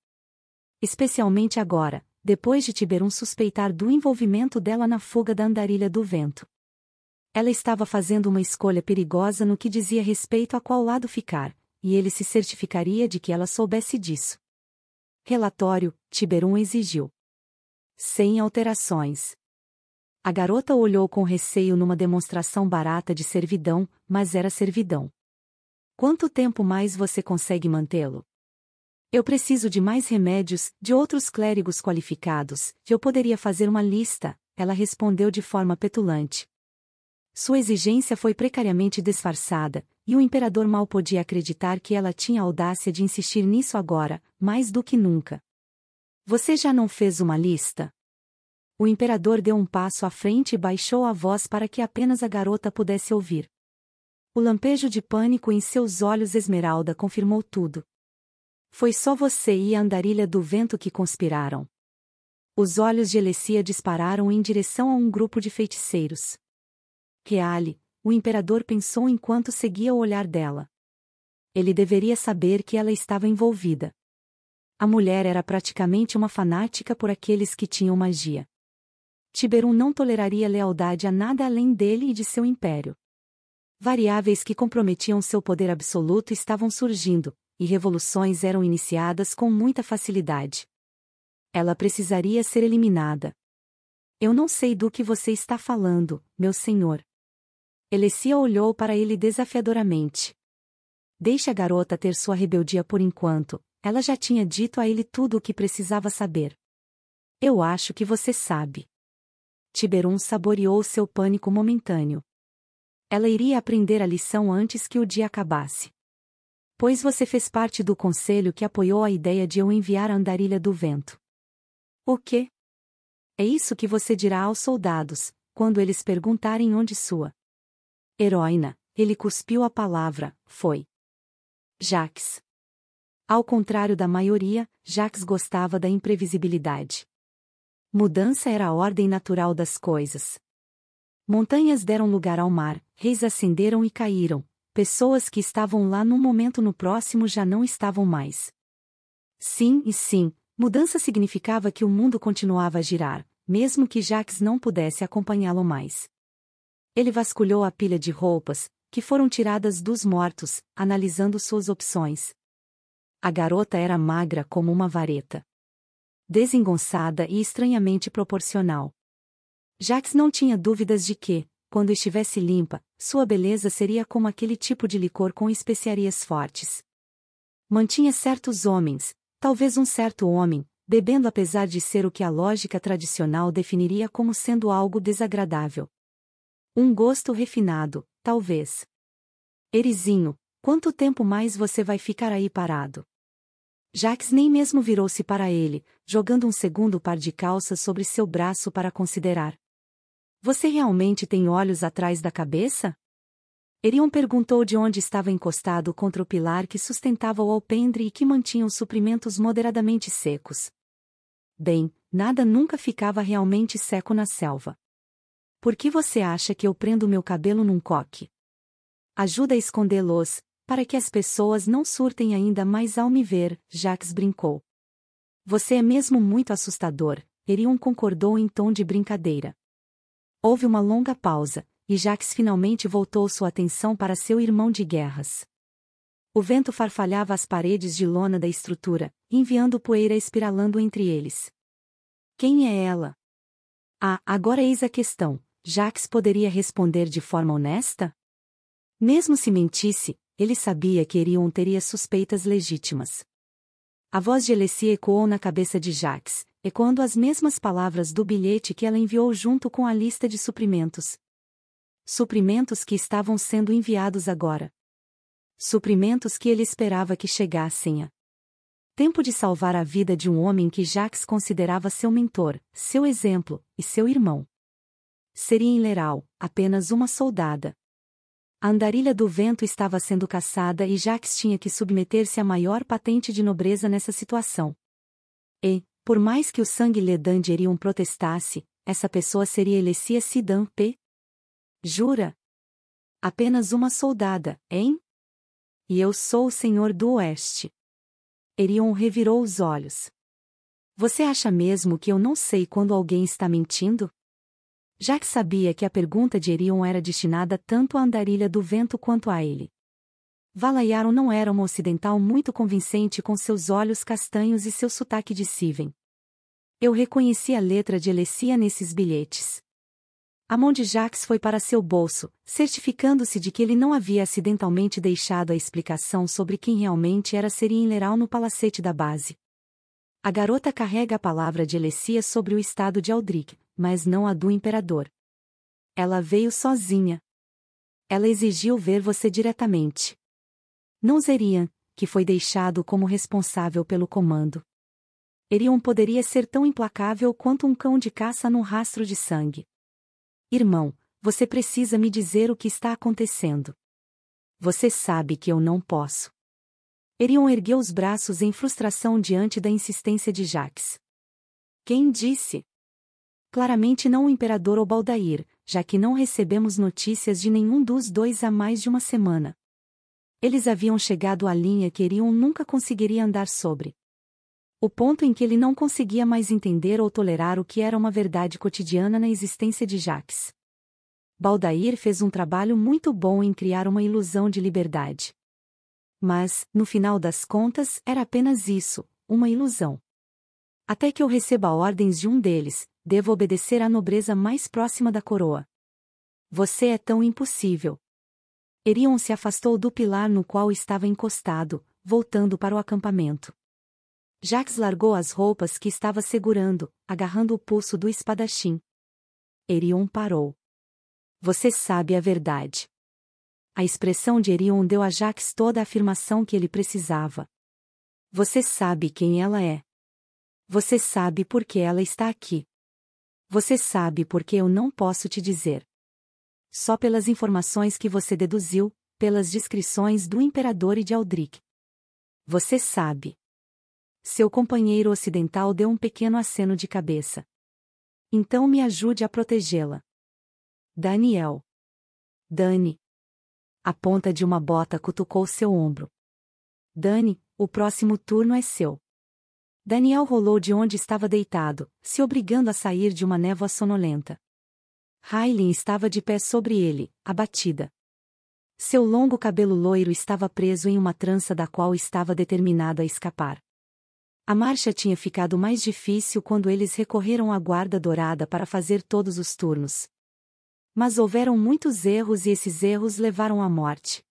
Especialmente agora, depois de Tiberum suspeitar do envolvimento dela na fuga da andarilha do vento. Ela estava fazendo uma escolha perigosa no que dizia respeito a qual lado ficar, e ele se certificaria de que ela soubesse disso. Relatório: Tiberum exigiu. Sem alterações. A garota olhou com receio numa demonstração barata de servidão, mas era servidão. Quanto tempo mais você consegue mantê-lo? Eu preciso de mais remédios, de outros clérigos qualificados, eu poderia fazer uma lista, ela respondeu de forma petulante. Sua exigência foi precariamente disfarçada, e o imperador mal podia acreditar que ela tinha audácia de insistir nisso agora, mais do que nunca. Você já não fez uma lista? O imperador deu um passo à frente e baixou a voz para que apenas a garota pudesse ouvir. O lampejo de pânico em seus olhos esmeralda confirmou tudo. Foi só você e a andarilha do vento que conspiraram. Os olhos de Elecia dispararam em direção a um grupo de feiticeiros. Reale, o imperador pensou enquanto seguia o olhar dela. Ele deveria saber que ela estava envolvida. A mulher era praticamente uma fanática por aqueles que tinham magia. Tiberum não toleraria lealdade a nada além dele e de seu império. Variáveis que comprometiam seu poder absoluto estavam surgindo, e revoluções eram iniciadas com muita facilidade. Ela precisaria ser eliminada. Eu não sei do que você está falando, meu senhor. Elecia olhou para ele desafiadoramente. Deixe a garota ter sua rebeldia por enquanto, ela já tinha dito a ele tudo o que precisava saber. Eu acho que você sabe. Tiberon saboreou seu pânico momentâneo. Ela iria aprender a lição antes que o dia acabasse pois você fez parte do conselho que apoiou a ideia de eu enviar a andarilha do vento. O quê? É isso que você dirá aos soldados, quando eles perguntarem onde sua heroína, ele cuspiu a palavra, foi. Jacques. Ao contrário da maioria, Jacques gostava da imprevisibilidade. Mudança era a ordem natural das coisas. Montanhas deram lugar ao mar, reis ascenderam e caíram, pessoas que estavam lá num momento no próximo já não estavam mais. Sim e sim, mudança significava que o mundo continuava a girar, mesmo que Jacques não pudesse acompanhá-lo mais. Ele vasculhou a pilha de roupas, que foram tiradas dos mortos, analisando suas opções. A garota era magra como uma vareta. Desengonçada e estranhamente proporcional. Jacques não tinha dúvidas de que, quando estivesse limpa, sua beleza seria como aquele tipo de licor com especiarias fortes. Mantinha certos homens, talvez um certo homem, bebendo apesar de ser o que a lógica tradicional definiria como sendo algo desagradável. Um gosto refinado, talvez. Erizinho, quanto tempo mais você vai ficar aí parado? Jax nem mesmo virou-se para ele, jogando um segundo par de calças sobre seu braço para considerar. Você realmente tem olhos atrás da cabeça? Erion perguntou de onde estava encostado contra o pilar que sustentava o alpendre e que mantinha os suprimentos moderadamente secos. Bem, nada nunca ficava realmente seco na selva. Por que você acha que eu prendo meu cabelo num coque? Ajuda a escondê-los, para que as pessoas não surtem ainda mais ao me ver, Jax brincou. Você é mesmo muito assustador, Erion concordou em tom de brincadeira. Houve uma longa pausa, e Jacques finalmente voltou sua atenção para seu irmão de guerras. O vento farfalhava as paredes de lona da estrutura, enviando poeira espiralando entre eles. Quem é ela? Ah, agora eis a questão. Jacques poderia responder de forma honesta? Mesmo se mentisse, ele sabia que Erion teria suspeitas legítimas. A voz de Alessia ecoou na cabeça de Jacques, e quando as mesmas palavras do bilhete que ela enviou junto com a lista de suprimentos. Suprimentos que estavam sendo enviados agora. Suprimentos que ele esperava que chegassem a tempo de salvar a vida de um homem que Jacques considerava seu mentor, seu exemplo e seu irmão. Seria em Leral, apenas uma soldada. A andarilha do vento estava sendo caçada e Jacques tinha que submeter-se à maior patente de nobreza nessa situação. E, por mais que o sangue Ledan Erion protestasse, essa pessoa seria Elecia Sidan P. Jura? Apenas uma soldada, hein? E eu sou o senhor do oeste. Erion revirou os olhos. Você acha mesmo que eu não sei quando alguém está mentindo? Já que sabia que a pergunta de Erion era destinada tanto à andarilha do vento quanto a ele, Valayaron não era uma ocidental muito convincente com seus olhos castanhos e seu sotaque de Siven. Eu reconheci a letra de Alessia nesses bilhetes. A mão de Jax foi para seu bolso, certificando-se de que ele não havia acidentalmente deixado a explicação sobre quem realmente era Serin Leral no palacete da base. A garota carrega a palavra de Alessia sobre o estado de Aldric, mas não a do imperador. Ela veio sozinha. Ela exigiu ver você diretamente. Não Nunzerian, que foi deixado como responsável pelo comando. Erion poderia ser tão implacável quanto um cão de caça num rastro de sangue. Irmão, você precisa me dizer o que está acontecendo. Você sabe que eu não posso. Erion ergueu os braços em frustração diante da insistência de Jax. Quem disse? Claramente não o imperador ou Baldair, já que não recebemos notícias de nenhum dos dois há mais de uma semana. Eles haviam chegado à linha que Erion nunca conseguiria andar sobre. O ponto em que ele não conseguia mais entender ou tolerar o que era uma verdade cotidiana na existência de Jacques. Baldair fez um trabalho muito bom em criar uma ilusão de liberdade. Mas, no final das contas, era apenas isso, uma ilusão. Até que eu receba ordens de um deles, devo obedecer à nobreza mais próxima da coroa. Você é tão impossível, Erion se afastou do pilar no qual estava encostado, voltando para o acampamento. Jax largou as roupas que estava segurando, agarrando o pulso do espadachim. Erion parou. Você sabe a verdade. A expressão de Erion deu a Jax toda a afirmação que ele precisava. Você sabe quem ela é. Você sabe por que ela está aqui. Você sabe por que eu não posso te dizer só pelas informações que você deduziu, pelas descrições do imperador e de Aldrich. Você sabe. Seu companheiro ocidental deu um pequeno aceno de cabeça. Então me ajude a protegê-la. Daniel. Dani. A ponta de uma bota cutucou seu ombro. Dani, o próximo turno é seu. Daniel rolou de onde estava deitado, se obrigando a sair de uma névoa sonolenta. Hailin estava de pé sobre ele, abatida. Seu longo cabelo loiro estava preso em uma trança da qual estava determinada a escapar. A marcha tinha ficado mais difícil quando eles recorreram à guarda dourada para fazer todos os turnos. Mas houveram muitos erros e esses erros levaram à morte.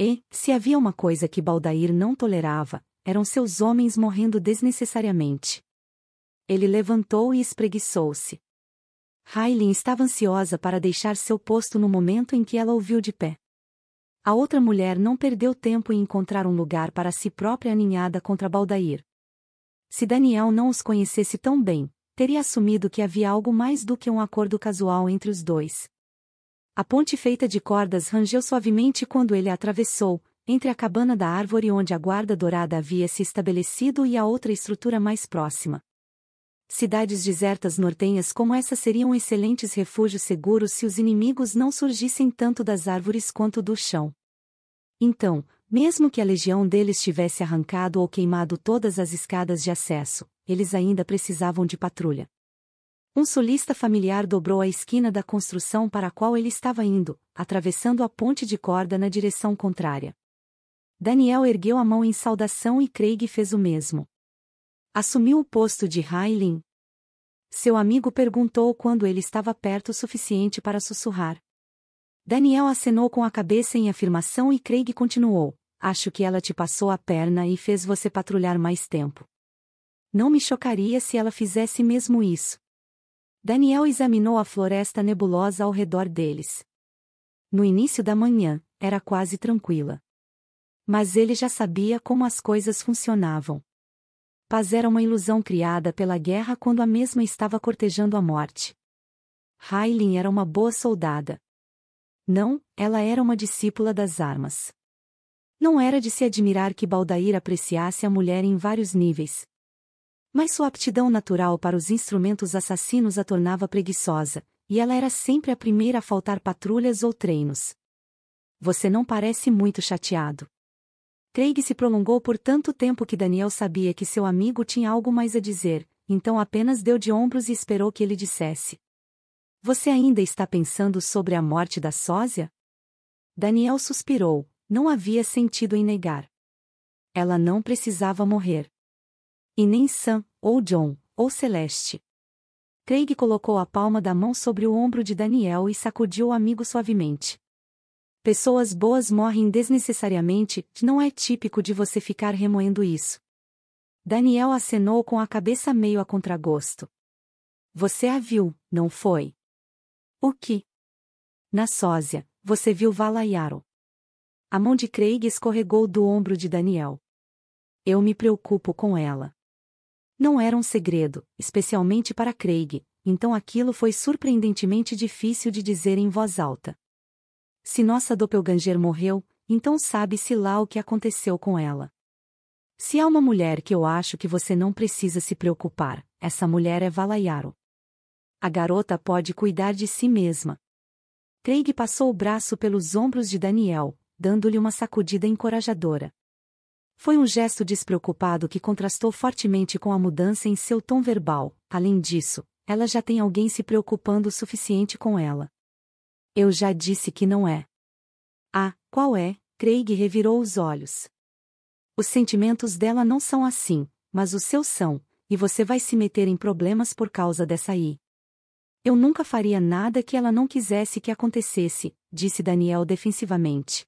E, se havia uma coisa que Baldair não tolerava, eram seus homens morrendo desnecessariamente. Ele levantou e espreguiçou-se. Hailin estava ansiosa para deixar seu posto no momento em que ela ouviu de pé. A outra mulher não perdeu tempo em encontrar um lugar para si própria aninhada contra Baldair. Se Daniel não os conhecesse tão bem, teria assumido que havia algo mais do que um acordo casual entre os dois. A ponte feita de cordas rangeu suavemente quando ele a atravessou, entre a cabana da árvore onde a guarda dourada havia se estabelecido e a outra estrutura mais próxima. Cidades desertas nortenhas como essa seriam excelentes refúgios seguros se os inimigos não surgissem tanto das árvores quanto do chão. Então, mesmo que a legião deles tivesse arrancado ou queimado todas as escadas de acesso, eles ainda precisavam de patrulha. Um solista familiar dobrou a esquina da construção para a qual ele estava indo, atravessando a ponte de corda na direção contrária. Daniel ergueu a mão em saudação e Craig fez o mesmo assumiu o posto de Hailin. Seu amigo perguntou quando ele estava perto o suficiente para sussurrar. Daniel acenou com a cabeça em afirmação e Craig continuou: Acho que ela te passou a perna e fez você patrulhar mais tempo. Não me chocaria se ela fizesse mesmo isso. Daniel examinou a floresta nebulosa ao redor deles. No início da manhã, era quase tranquila. Mas ele já sabia como as coisas funcionavam. Paz era uma ilusão criada pela guerra quando a mesma estava cortejando a morte. Hailin era uma boa soldada. Não, ela era uma discípula das armas. Não era de se admirar que Baldair apreciasse a mulher em vários níveis. Mas sua aptidão natural para os instrumentos assassinos a tornava preguiçosa, e ela era sempre a primeira a faltar patrulhas ou treinos. Você não parece muito chateado. Craig se prolongou por tanto tempo que Daniel sabia que seu amigo tinha algo mais a dizer, então apenas deu de ombros e esperou que ele dissesse. Você ainda está pensando sobre a morte da sósia? Daniel suspirou, não havia sentido em negar. Ela não precisava morrer. E nem Sam, ou John, ou Celeste. Craig colocou a palma da mão sobre o ombro de Daniel e sacudiu o amigo suavemente. Pessoas boas morrem desnecessariamente, não é típico de você ficar remoendo isso. Daniel acenou com a cabeça meio a contragosto. Você a viu, não foi? O que? Na sósia, você viu Valayaro. A mão de Craig escorregou do ombro de Daniel. Eu me preocupo com ela. Não era um segredo, especialmente para Craig, então aquilo foi surpreendentemente difícil de dizer em voz alta. Se nossa doppelganger morreu, então sabe-se lá o que aconteceu com ela. Se há uma mulher que eu acho que você não precisa se preocupar, essa mulher é Valayaro. A garota pode cuidar de si mesma. Craig passou o braço pelos ombros de Daniel, dando-lhe uma sacudida encorajadora. Foi um gesto despreocupado que contrastou fortemente com a mudança em seu tom verbal. Além disso, ela já tem alguém se preocupando o suficiente com ela. Eu já disse que não é. Ah, qual é? Craig revirou os olhos. Os sentimentos dela não são assim, mas os seus são, e você vai se meter em problemas por causa dessa aí. Eu nunca faria nada que ela não quisesse que acontecesse, disse Daniel defensivamente.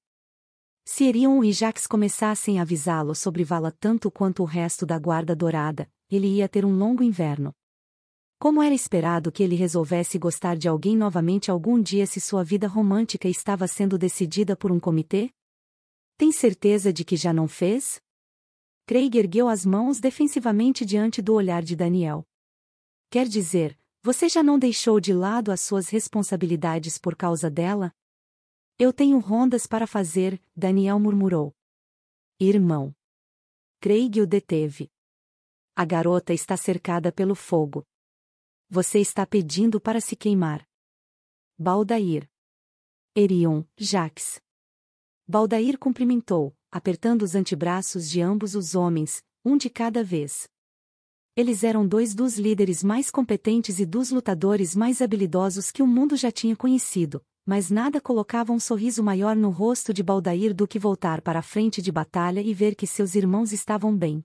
Se Erion e Jax começassem a avisá-lo sobre Vala tanto quanto o resto da Guarda Dourada, ele ia ter um longo inverno. Como era esperado que ele resolvesse gostar de alguém novamente algum dia se sua vida romântica estava sendo decidida por um comitê? Tem certeza de que já não fez? Craig ergueu as mãos defensivamente diante do olhar de Daniel. Quer dizer, você já não deixou de lado as suas responsabilidades por causa dela? Eu tenho rondas para fazer, Daniel murmurou. Irmão. Craig o deteve. A garota está cercada pelo fogo. Você está pedindo para se queimar. Baldair. Erion, Jaques. Baldair cumprimentou, apertando os antebraços de ambos os homens, um de cada vez. Eles eram dois dos líderes mais competentes e dos lutadores mais habilidosos que o mundo já tinha conhecido, mas nada colocava um sorriso maior no rosto de Baldair do que voltar para a frente de batalha e ver que seus irmãos estavam bem.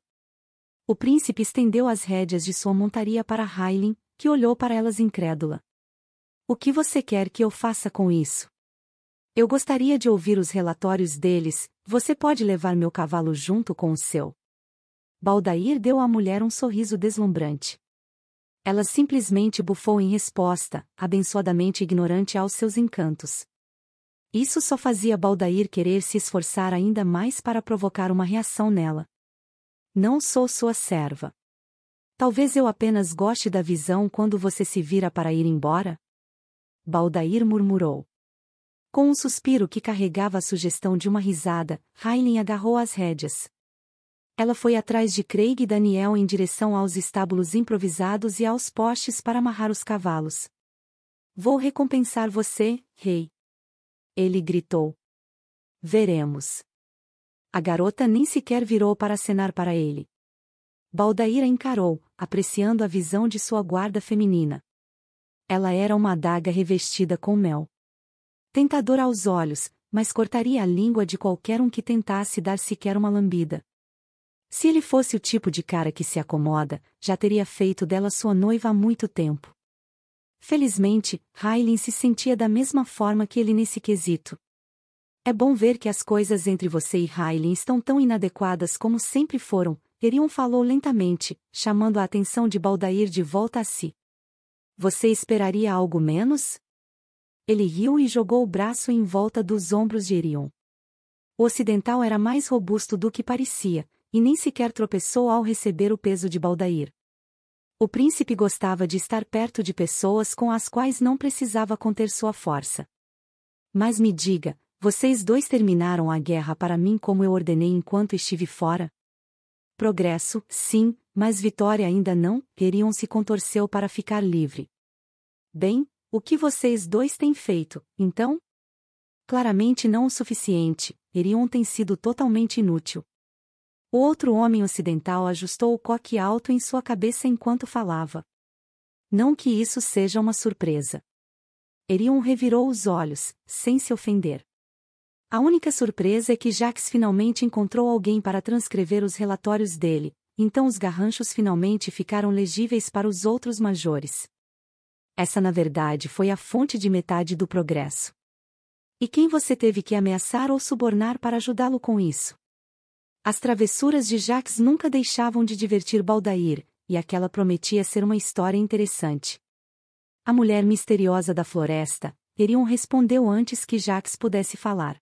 O príncipe estendeu as rédeas de sua montaria para Hailing, que olhou para elas incrédula. O que você quer que eu faça com isso? Eu gostaria de ouvir os relatórios deles, você pode levar meu cavalo junto com o seu. Baldair deu à mulher um sorriso deslumbrante. Ela simplesmente bufou em resposta, abençoadamente ignorante aos seus encantos. Isso só fazia Baldair querer se esforçar ainda mais para provocar uma reação nela. Não sou sua serva. Talvez eu apenas goste da visão quando você se vira para ir embora? Baldair murmurou. Com um suspiro que carregava a sugestão de uma risada, Hailen agarrou as rédeas. Ela foi atrás de Craig e Daniel em direção aos estábulos improvisados e aos postes para amarrar os cavalos. Vou recompensar você, rei. Ele gritou. Veremos. A garota nem sequer virou para acenar para ele. Baldaíra encarou, apreciando a visão de sua guarda feminina. Ela era uma adaga revestida com mel. Tentadora aos olhos, mas cortaria a língua de qualquer um que tentasse dar sequer uma lambida. Se ele fosse o tipo de cara que se acomoda, já teria feito dela sua noiva há muito tempo. Felizmente, Hailin se sentia da mesma forma que ele nesse quesito. É bom ver que as coisas entre você e Hailin estão tão inadequadas como sempre foram, Erion falou lentamente, chamando a atenção de Baldair de volta a si. Você esperaria algo menos? Ele riu e jogou o braço em volta dos ombros de Erion. O ocidental era mais robusto do que parecia, e nem sequer tropeçou ao receber o peso de Baldair. O príncipe gostava de estar perto de pessoas com as quais não precisava conter sua força. Mas me diga, vocês dois terminaram a guerra para mim como eu ordenei enquanto estive fora? Progresso, sim, mas vitória ainda não, Perion se contorceu para ficar livre. Bem, o que vocês dois têm feito, então? Claramente não o suficiente, Erion tem sido totalmente inútil. O outro homem ocidental ajustou o coque alto em sua cabeça enquanto falava. Não que isso seja uma surpresa. Erion revirou os olhos, sem se ofender. A única surpresa é que Jacques finalmente encontrou alguém para transcrever os relatórios dele, então os garranchos finalmente ficaram legíveis para os outros majores. Essa, na verdade, foi a fonte de metade do progresso. E quem você teve que ameaçar ou subornar para ajudá-lo com isso? As travessuras de Jacques nunca deixavam de divertir Baldair, e aquela prometia ser uma história interessante. A mulher misteriosa da floresta, Erion respondeu antes que Jacques pudesse falar.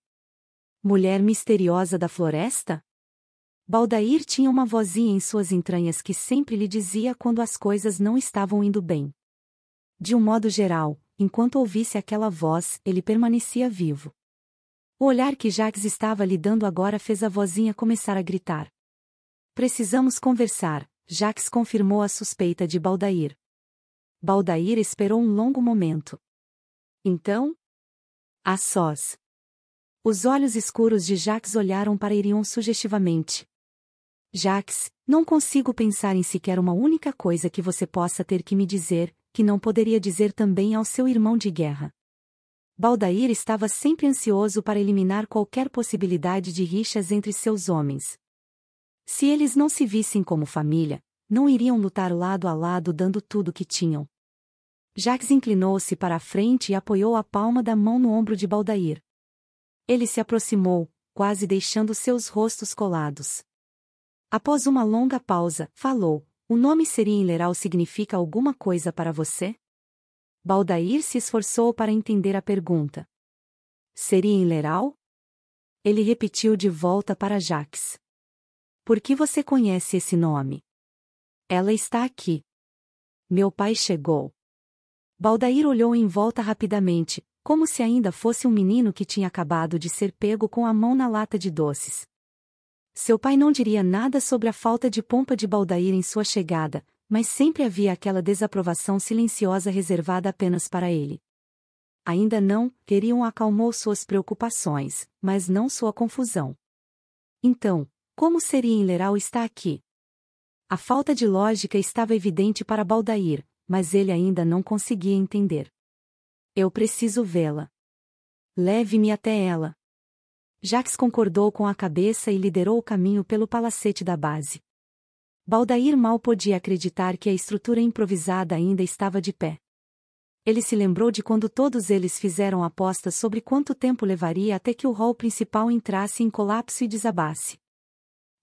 Mulher misteriosa da floresta? Baldair tinha uma vozinha em suas entranhas que sempre lhe dizia quando as coisas não estavam indo bem. De um modo geral, enquanto ouvisse aquela voz, ele permanecia vivo. O olhar que Jacques estava lhe dando agora fez a vozinha começar a gritar. Precisamos conversar, Jacques confirmou a suspeita de Baldair. Baldair esperou um longo momento. Então? A sós. Os olhos escuros de Jax olharam para Irion sugestivamente. Jax, não consigo pensar em sequer uma única coisa que você possa ter que me dizer, que não poderia dizer também ao seu irmão de guerra. Baldair estava sempre ansioso para eliminar qualquer possibilidade de rixas entre seus homens. Se eles não se vissem como família, não iriam lutar lado a lado dando tudo que tinham. Jax inclinou-se para a frente e apoiou a palma da mão no ombro de Baldair. Ele se aproximou, quase deixando seus rostos colados. Após uma longa pausa, falou: O nome Seria em Leral significa alguma coisa para você? Baldair se esforçou para entender a pergunta. Seria em Leral? Ele repetiu de volta para Jaques. Por que você conhece esse nome? Ela está aqui. Meu pai chegou. Baldair olhou em volta rapidamente, como se ainda fosse um menino que tinha acabado de ser pego com a mão na lata de doces. Seu pai não diria nada sobre a falta de pompa de Baldair em sua chegada, mas sempre havia aquela desaprovação silenciosa reservada apenas para ele. Ainda não, Queriam acalmou suas preocupações, mas não sua confusão. Então, como seria em Leral estar aqui? A falta de lógica estava evidente para Baldair, mas ele ainda não conseguia entender. Eu preciso vê-la. Leve-me até ela. Jacques concordou com a cabeça e liderou o caminho pelo palacete da base. Baldair mal podia acreditar que a estrutura improvisada ainda estava de pé. Ele se lembrou de quando todos eles fizeram apostas sobre quanto tempo levaria até que o hall principal entrasse em colapso e desabasse.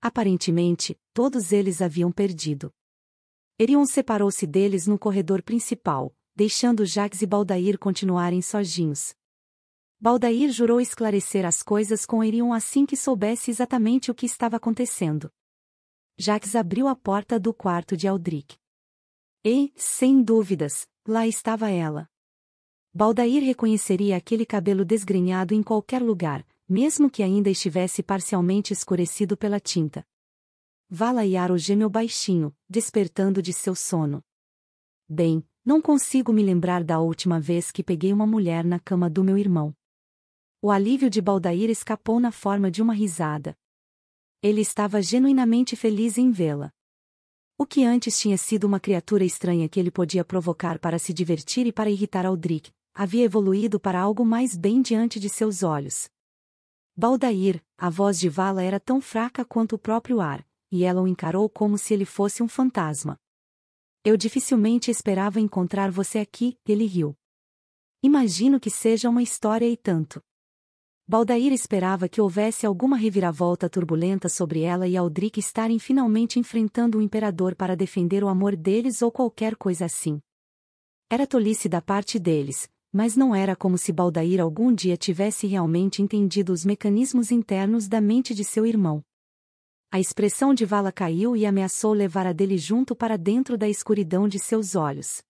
Aparentemente, todos eles haviam perdido. Erion separou-se deles no corredor principal, deixando Jacques e Baldair continuarem sozinhos. Baldair jurou esclarecer as coisas com Erion assim que soubesse exatamente o que estava acontecendo. Jacques abriu a porta do quarto de Aldric. E, sem dúvidas, lá estava ela. Baldair reconheceria aquele cabelo desgrenhado em qualquer lugar, mesmo que ainda estivesse parcialmente escurecido pela tinta. Vala Yaro gemeu baixinho, despertando de seu sono. Bem, não consigo me lembrar da última vez que peguei uma mulher na cama do meu irmão. O alívio de Baldair escapou na forma de uma risada. Ele estava genuinamente feliz em vê-la. O que antes tinha sido uma criatura estranha que ele podia provocar para se divertir e para irritar Aldric, havia evoluído para algo mais bem diante de seus olhos. Baldair, a voz de Vala era tão fraca quanto o próprio ar, e ela o encarou como se ele fosse um fantasma. Eu dificilmente esperava encontrar você aqui, ele riu. Imagino que seja uma história e tanto. Baldair esperava que houvesse alguma reviravolta turbulenta sobre ela e Aldric estarem finalmente enfrentando o imperador para defender o amor deles ou qualquer coisa assim. Era tolice da parte deles, mas não era como se Baldair algum dia tivesse realmente entendido os mecanismos internos da mente de seu irmão. A expressão de Vala caiu e ameaçou levar a dele junto para dentro da escuridão de seus olhos.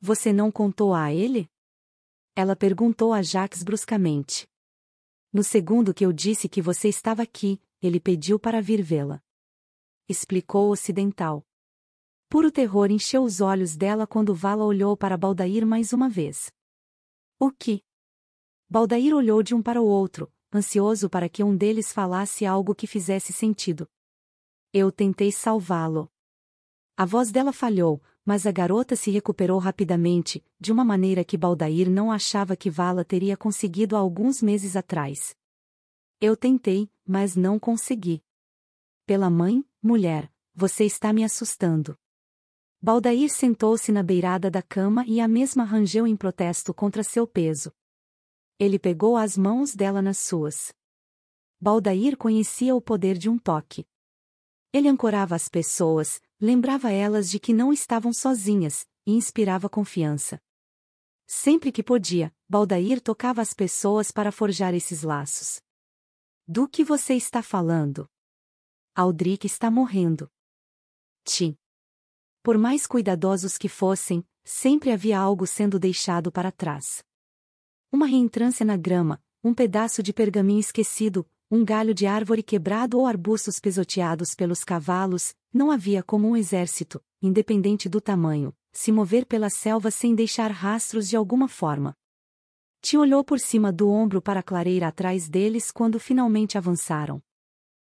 Você não contou a ele? Ela perguntou a Jacques bruscamente. No segundo que eu disse que você estava aqui, ele pediu para vir vê-la. Explicou o ocidental. Puro terror encheu os olhos dela quando Vala olhou para Baldair mais uma vez. O que? Baldair olhou de um para o outro, ansioso para que um deles falasse algo que fizesse sentido. Eu tentei salvá-lo. A voz dela falhou, mas a garota se recuperou rapidamente, de uma maneira que Baldair não achava que Vala teria conseguido há alguns meses atrás. Eu tentei, mas não consegui. Pela mãe, mulher, você está me assustando. Baldair sentou-se na beirada da cama e a mesma rangeu em protesto contra seu peso. Ele pegou as mãos dela nas suas. Baldair conhecia o poder de um toque. Ele ancorava as pessoas, lembrava elas de que não estavam sozinhas, e inspirava confiança. Sempre que podia, Baldair tocava as pessoas para forjar esses laços. Do que você está falando? Aldrich está morrendo. Ti. Por mais cuidadosos que fossem, sempre havia algo sendo deixado para trás. Uma reentrância na grama, um pedaço de pergaminho esquecido, um galho de árvore quebrado ou arbustos pisoteados pelos cavalos, não havia como um exército, independente do tamanho, se mover pela selva sem deixar rastros de alguma forma. Ti olhou por cima do ombro para a clareira atrás deles quando finalmente avançaram.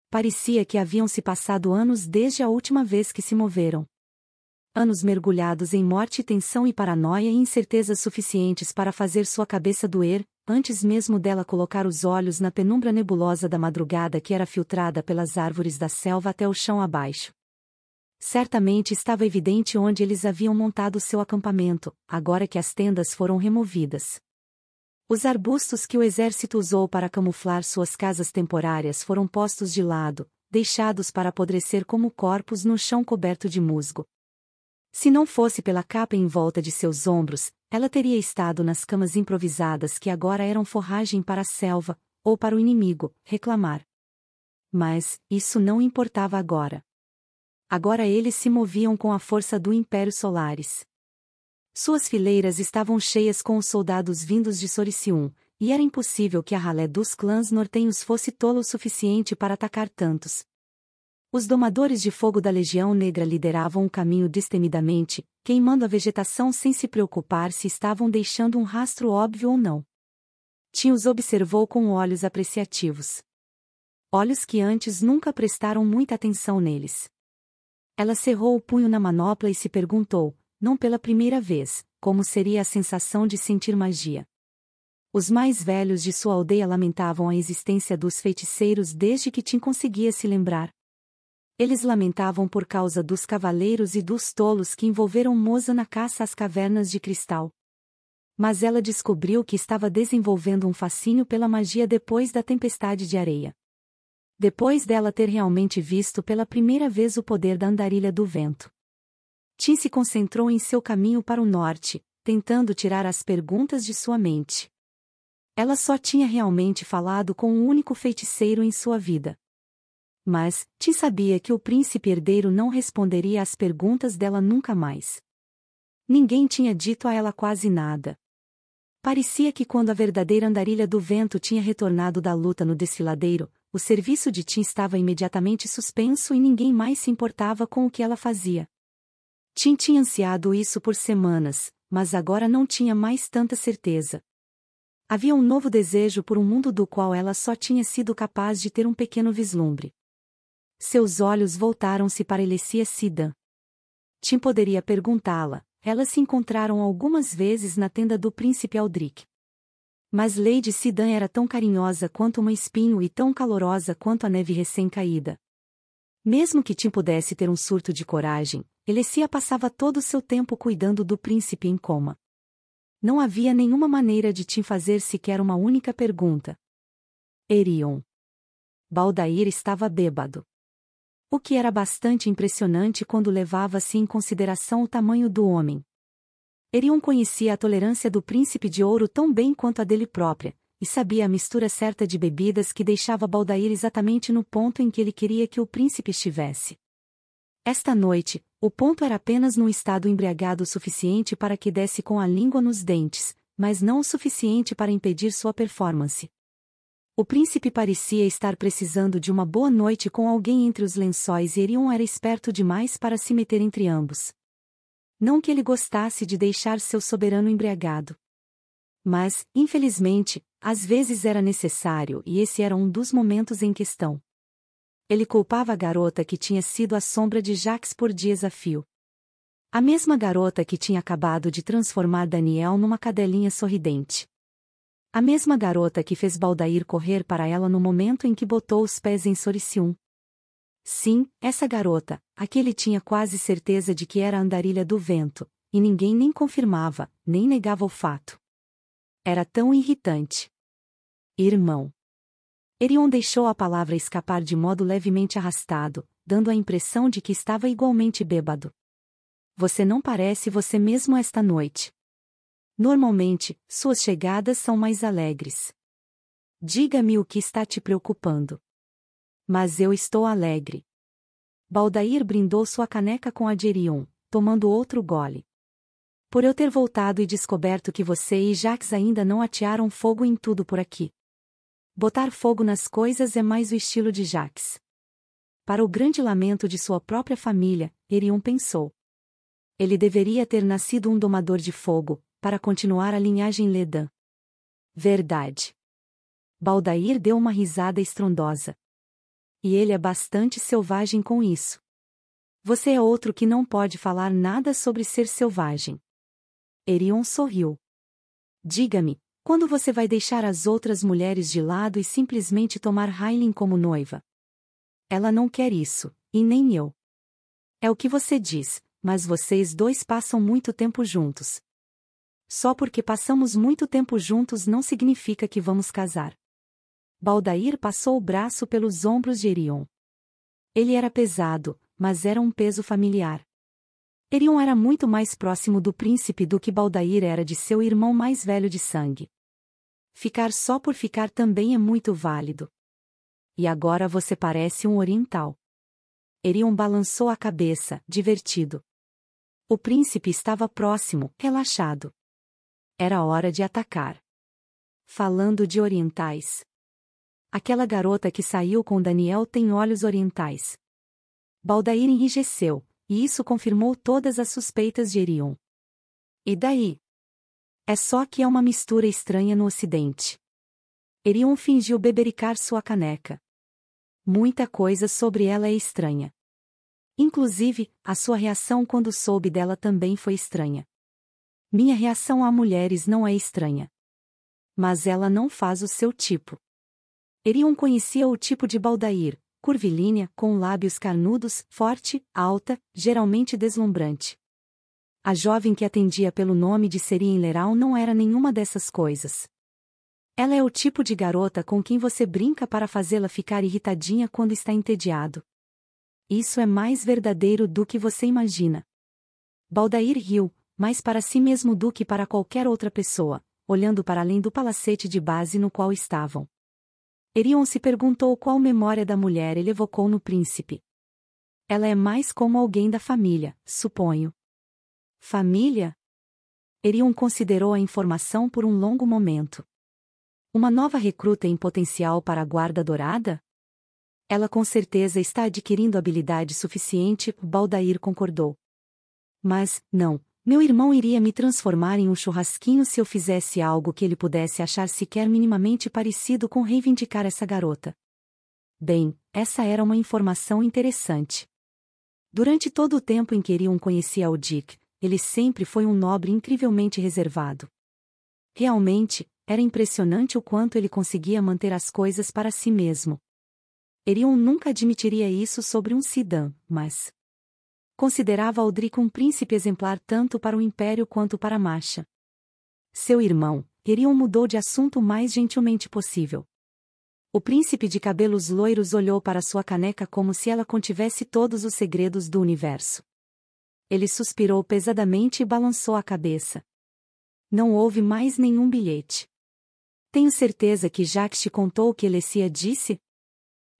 Parecia que haviam se passado anos desde a última vez que se moveram anos mergulhados em morte, tensão e paranoia e incertezas suficientes para fazer sua cabeça doer, antes mesmo dela colocar os olhos na penumbra nebulosa da madrugada que era filtrada pelas árvores da selva até o chão abaixo. Certamente estava evidente onde eles haviam montado seu acampamento, agora que as tendas foram removidas. Os arbustos que o exército usou para camuflar suas casas temporárias foram postos de lado, deixados para apodrecer como corpos no chão coberto de musgo, se não fosse pela capa em volta de seus ombros, ela teria estado nas camas improvisadas que agora eram forragem para a selva, ou para o inimigo, reclamar. Mas, isso não importava agora. Agora eles se moviam com a força do Império Solares. Suas fileiras estavam cheias com os soldados vindos de Soricium, e era impossível que a ralé dos clãs nortenhos fosse tolo o suficiente para atacar tantos, os domadores de fogo da Legião Negra lideravam o caminho destemidamente, queimando a vegetação sem se preocupar se estavam deixando um rastro óbvio ou não. Tim os observou com olhos apreciativos. Olhos que antes nunca prestaram muita atenção neles. Ela cerrou o punho na manopla e se perguntou, não pela primeira vez, como seria a sensação de sentir magia. Os mais velhos de sua aldeia lamentavam a existência dos feiticeiros desde que Tim conseguia se lembrar eles lamentavam por causa dos cavaleiros e dos tolos que envolveram Moza na caça às cavernas de cristal. Mas ela descobriu que estava desenvolvendo um fascínio pela magia depois da tempestade de areia. Depois dela ter realmente visto pela primeira vez o poder da andarilha do vento. Tim se concentrou em seu caminho para o norte, tentando tirar as perguntas de sua mente. Ela só tinha realmente falado com um único feiticeiro em sua vida. Mas, te sabia que o príncipe herdeiro não responderia às perguntas dela nunca mais. Ninguém tinha dito a ela quase nada. Parecia que quando a verdadeira andarilha do vento tinha retornado da luta no desfiladeiro, o serviço de Tim estava imediatamente suspenso e ninguém mais se importava com o que ela fazia. Tim tinha ansiado isso por semanas, mas agora não tinha mais tanta certeza. Havia um novo desejo por um mundo do qual ela só tinha sido capaz de ter um pequeno vislumbre. Seus olhos voltaram-se para Elessia Sidan. Tim poderia perguntá-la, elas se encontraram algumas vezes na tenda do príncipe Aldrich. Mas Lady Sidan era tão carinhosa quanto uma espinho e tão calorosa quanto a neve recém-caída. Mesmo que Tim pudesse ter um surto de coragem, Elecia passava todo o seu tempo cuidando do príncipe em coma. Não havia nenhuma maneira de Tim fazer sequer uma única pergunta. Erion. Baldair estava bêbado. O que era bastante impressionante quando levava-se em consideração o tamanho do homem. Erion conhecia a tolerância do príncipe de ouro tão bem quanto a dele própria, e sabia a mistura certa de bebidas que deixava Baldair exatamente no ponto em que ele queria que o príncipe estivesse. Esta noite, o ponto era apenas num estado embriagado o suficiente para que desse com a língua nos dentes, mas não o suficiente para impedir sua performance. O príncipe parecia estar precisando de uma boa noite com alguém entre os lençóis e Erion era esperto demais para se meter entre ambos. Não que ele gostasse de deixar seu soberano embriagado. Mas, infelizmente, às vezes era necessário e esse era um dos momentos em questão. Ele culpava a garota que tinha sido a sombra de Jacques por dias a fio. A mesma garota que tinha acabado de transformar Daniel numa cadelinha sorridente. A mesma garota que fez Baldair correr para ela no momento em que botou os pés em Soricium. Sim, essa garota, Aquele tinha quase certeza de que era a andarilha do vento, e ninguém nem confirmava, nem negava o fato. Era tão irritante. Irmão. Erion deixou a palavra escapar de modo levemente arrastado, dando a impressão de que estava igualmente bêbado. Você não parece você mesmo esta noite. Normalmente, suas chegadas são mais alegres. Diga-me o que está te preocupando. Mas eu estou alegre. Baldair brindou sua caneca com a de tomando outro gole. Por eu ter voltado e descoberto que você e Jax ainda não atearam fogo em tudo por aqui. Botar fogo nas coisas é mais o estilo de Jax. Para o grande lamento de sua própria família, Erion pensou. Ele deveria ter nascido um domador de fogo, para continuar a linhagem Ledan. Verdade. Baldair deu uma risada estrondosa. E ele é bastante selvagem com isso. Você é outro que não pode falar nada sobre ser selvagem. Erion sorriu. Diga-me, quando você vai deixar as outras mulheres de lado e simplesmente tomar Hailing como noiva? Ela não quer isso, e nem eu. É o que você diz, mas vocês dois passam muito tempo juntos, só porque passamos muito tempo juntos não significa que vamos casar. Baldair passou o braço pelos ombros de Erion. Ele era pesado, mas era um peso familiar. Erion era muito mais próximo do príncipe do que Baldair era de seu irmão mais velho de sangue. Ficar só por ficar também é muito válido. E agora você parece um oriental. Erion balançou a cabeça, divertido. O príncipe estava próximo, relaxado. Era hora de atacar. Falando de orientais. Aquela garota que saiu com Daniel tem olhos orientais. Baldair enrijeceu, e isso confirmou todas as suspeitas de Erion. E daí? É só que é uma mistura estranha no Ocidente. Erion fingiu bebericar sua caneca. Muita coisa sobre ela é estranha. Inclusive, a sua reação quando soube dela também foi estranha. Minha reação a mulheres não é estranha. Mas ela não faz o seu tipo. Erion conhecia o tipo de Baldair, curvilínea, com lábios carnudos, forte, alta, geralmente deslumbrante. A jovem que atendia pelo nome de Serien Leral não era nenhuma dessas coisas. Ela é o tipo de garota com quem você brinca para fazê-la ficar irritadinha quando está entediado. Isso é mais verdadeiro do que você imagina. Baldair riu, mais para si mesmo do que para qualquer outra pessoa, olhando para além do palacete de base no qual estavam. Erion se perguntou qual memória da mulher ele evocou no príncipe. Ela é mais como alguém da família, suponho. Família? Erion considerou a informação por um longo momento. Uma nova recruta em potencial para a Guarda Dourada? Ela com certeza está adquirindo habilidade suficiente, Baldair concordou. Mas, não, meu irmão iria me transformar em um churrasquinho se eu fizesse algo que ele pudesse achar sequer minimamente parecido com reivindicar essa garota. Bem, essa era uma informação interessante. Durante todo o tempo em que Erion conhecia o Dick, ele sempre foi um nobre incrivelmente reservado. Realmente, era impressionante o quanto ele conseguia manter as coisas para si mesmo. Erion nunca admitiria isso sobre um Sidan, mas Considerava Aldrico um príncipe exemplar tanto para o império quanto para a marcha. Seu irmão, Erion mudou de assunto o mais gentilmente possível. O príncipe de cabelos loiros olhou para sua caneca como se ela contivesse todos os segredos do universo. Ele suspirou pesadamente e balançou a cabeça. Não houve mais nenhum bilhete. Tenho certeza que Jacques te contou o que Alessia disse?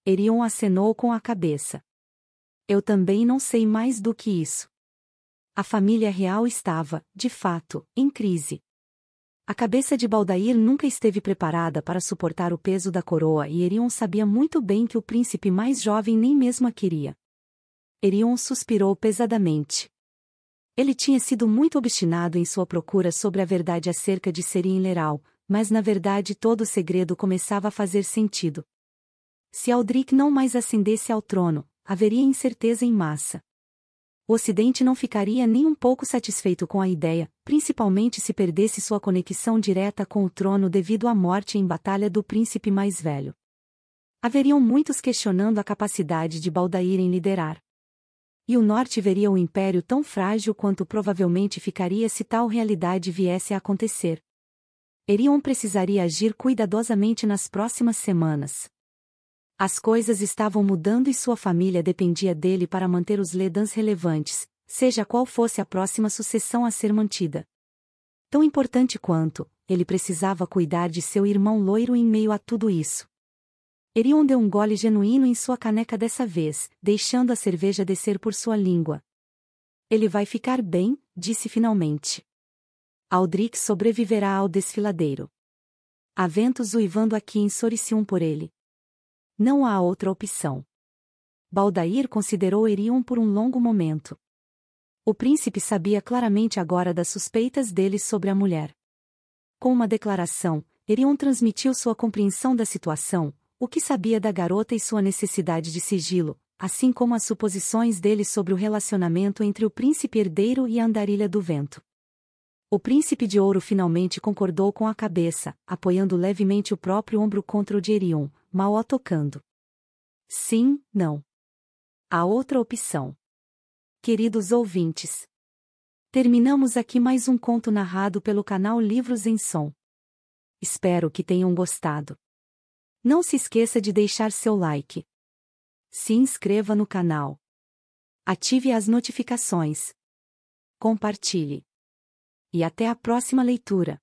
Erion acenou com a cabeça. Eu também não sei mais do que isso. A família real estava, de fato, em crise. A cabeça de Baldair nunca esteve preparada para suportar o peso da coroa e Erion sabia muito bem que o príncipe mais jovem nem mesmo a queria. Erion suspirou pesadamente. Ele tinha sido muito obstinado em sua procura sobre a verdade acerca de Serin Leral, mas na verdade todo o segredo começava a fazer sentido. Se Aldric não mais ascendesse ao trono, haveria incerteza em massa. O Ocidente não ficaria nem um pouco satisfeito com a ideia, principalmente se perdesse sua conexão direta com o trono devido à morte em batalha do príncipe mais velho. Haveriam muitos questionando a capacidade de Baldair em liderar. E o Norte veria o império tão frágil quanto provavelmente ficaria se tal realidade viesse a acontecer. Erion precisaria agir cuidadosamente nas próximas semanas. As coisas estavam mudando e sua família dependia dele para manter os Ledans relevantes, seja qual fosse a próxima sucessão a ser mantida. Tão importante quanto, ele precisava cuidar de seu irmão loiro em meio a tudo isso. Erion deu um gole genuíno em sua caneca dessa vez, deixando a cerveja descer por sua língua. Ele vai ficar bem, disse finalmente. Aldrich sobreviverá ao desfiladeiro. Há ventos uivando aqui em Soricium por ele. Não há outra opção. Baldair considerou Erion por um longo momento. O príncipe sabia claramente agora das suspeitas dele sobre a mulher. Com uma declaração, Erion transmitiu sua compreensão da situação, o que sabia da garota e sua necessidade de sigilo, assim como as suposições dele sobre o relacionamento entre o príncipe herdeiro e a andarilha do vento. O príncipe de ouro finalmente concordou com a cabeça, apoiando levemente o próprio ombro contra o de Erion, mal tocando. Sim, não. A outra opção. Queridos ouvintes. Terminamos aqui mais um conto narrado pelo canal Livros em Som. Espero que tenham gostado. Não se esqueça de deixar seu like. Se inscreva no canal. Ative as notificações. Compartilhe. E até a próxima leitura.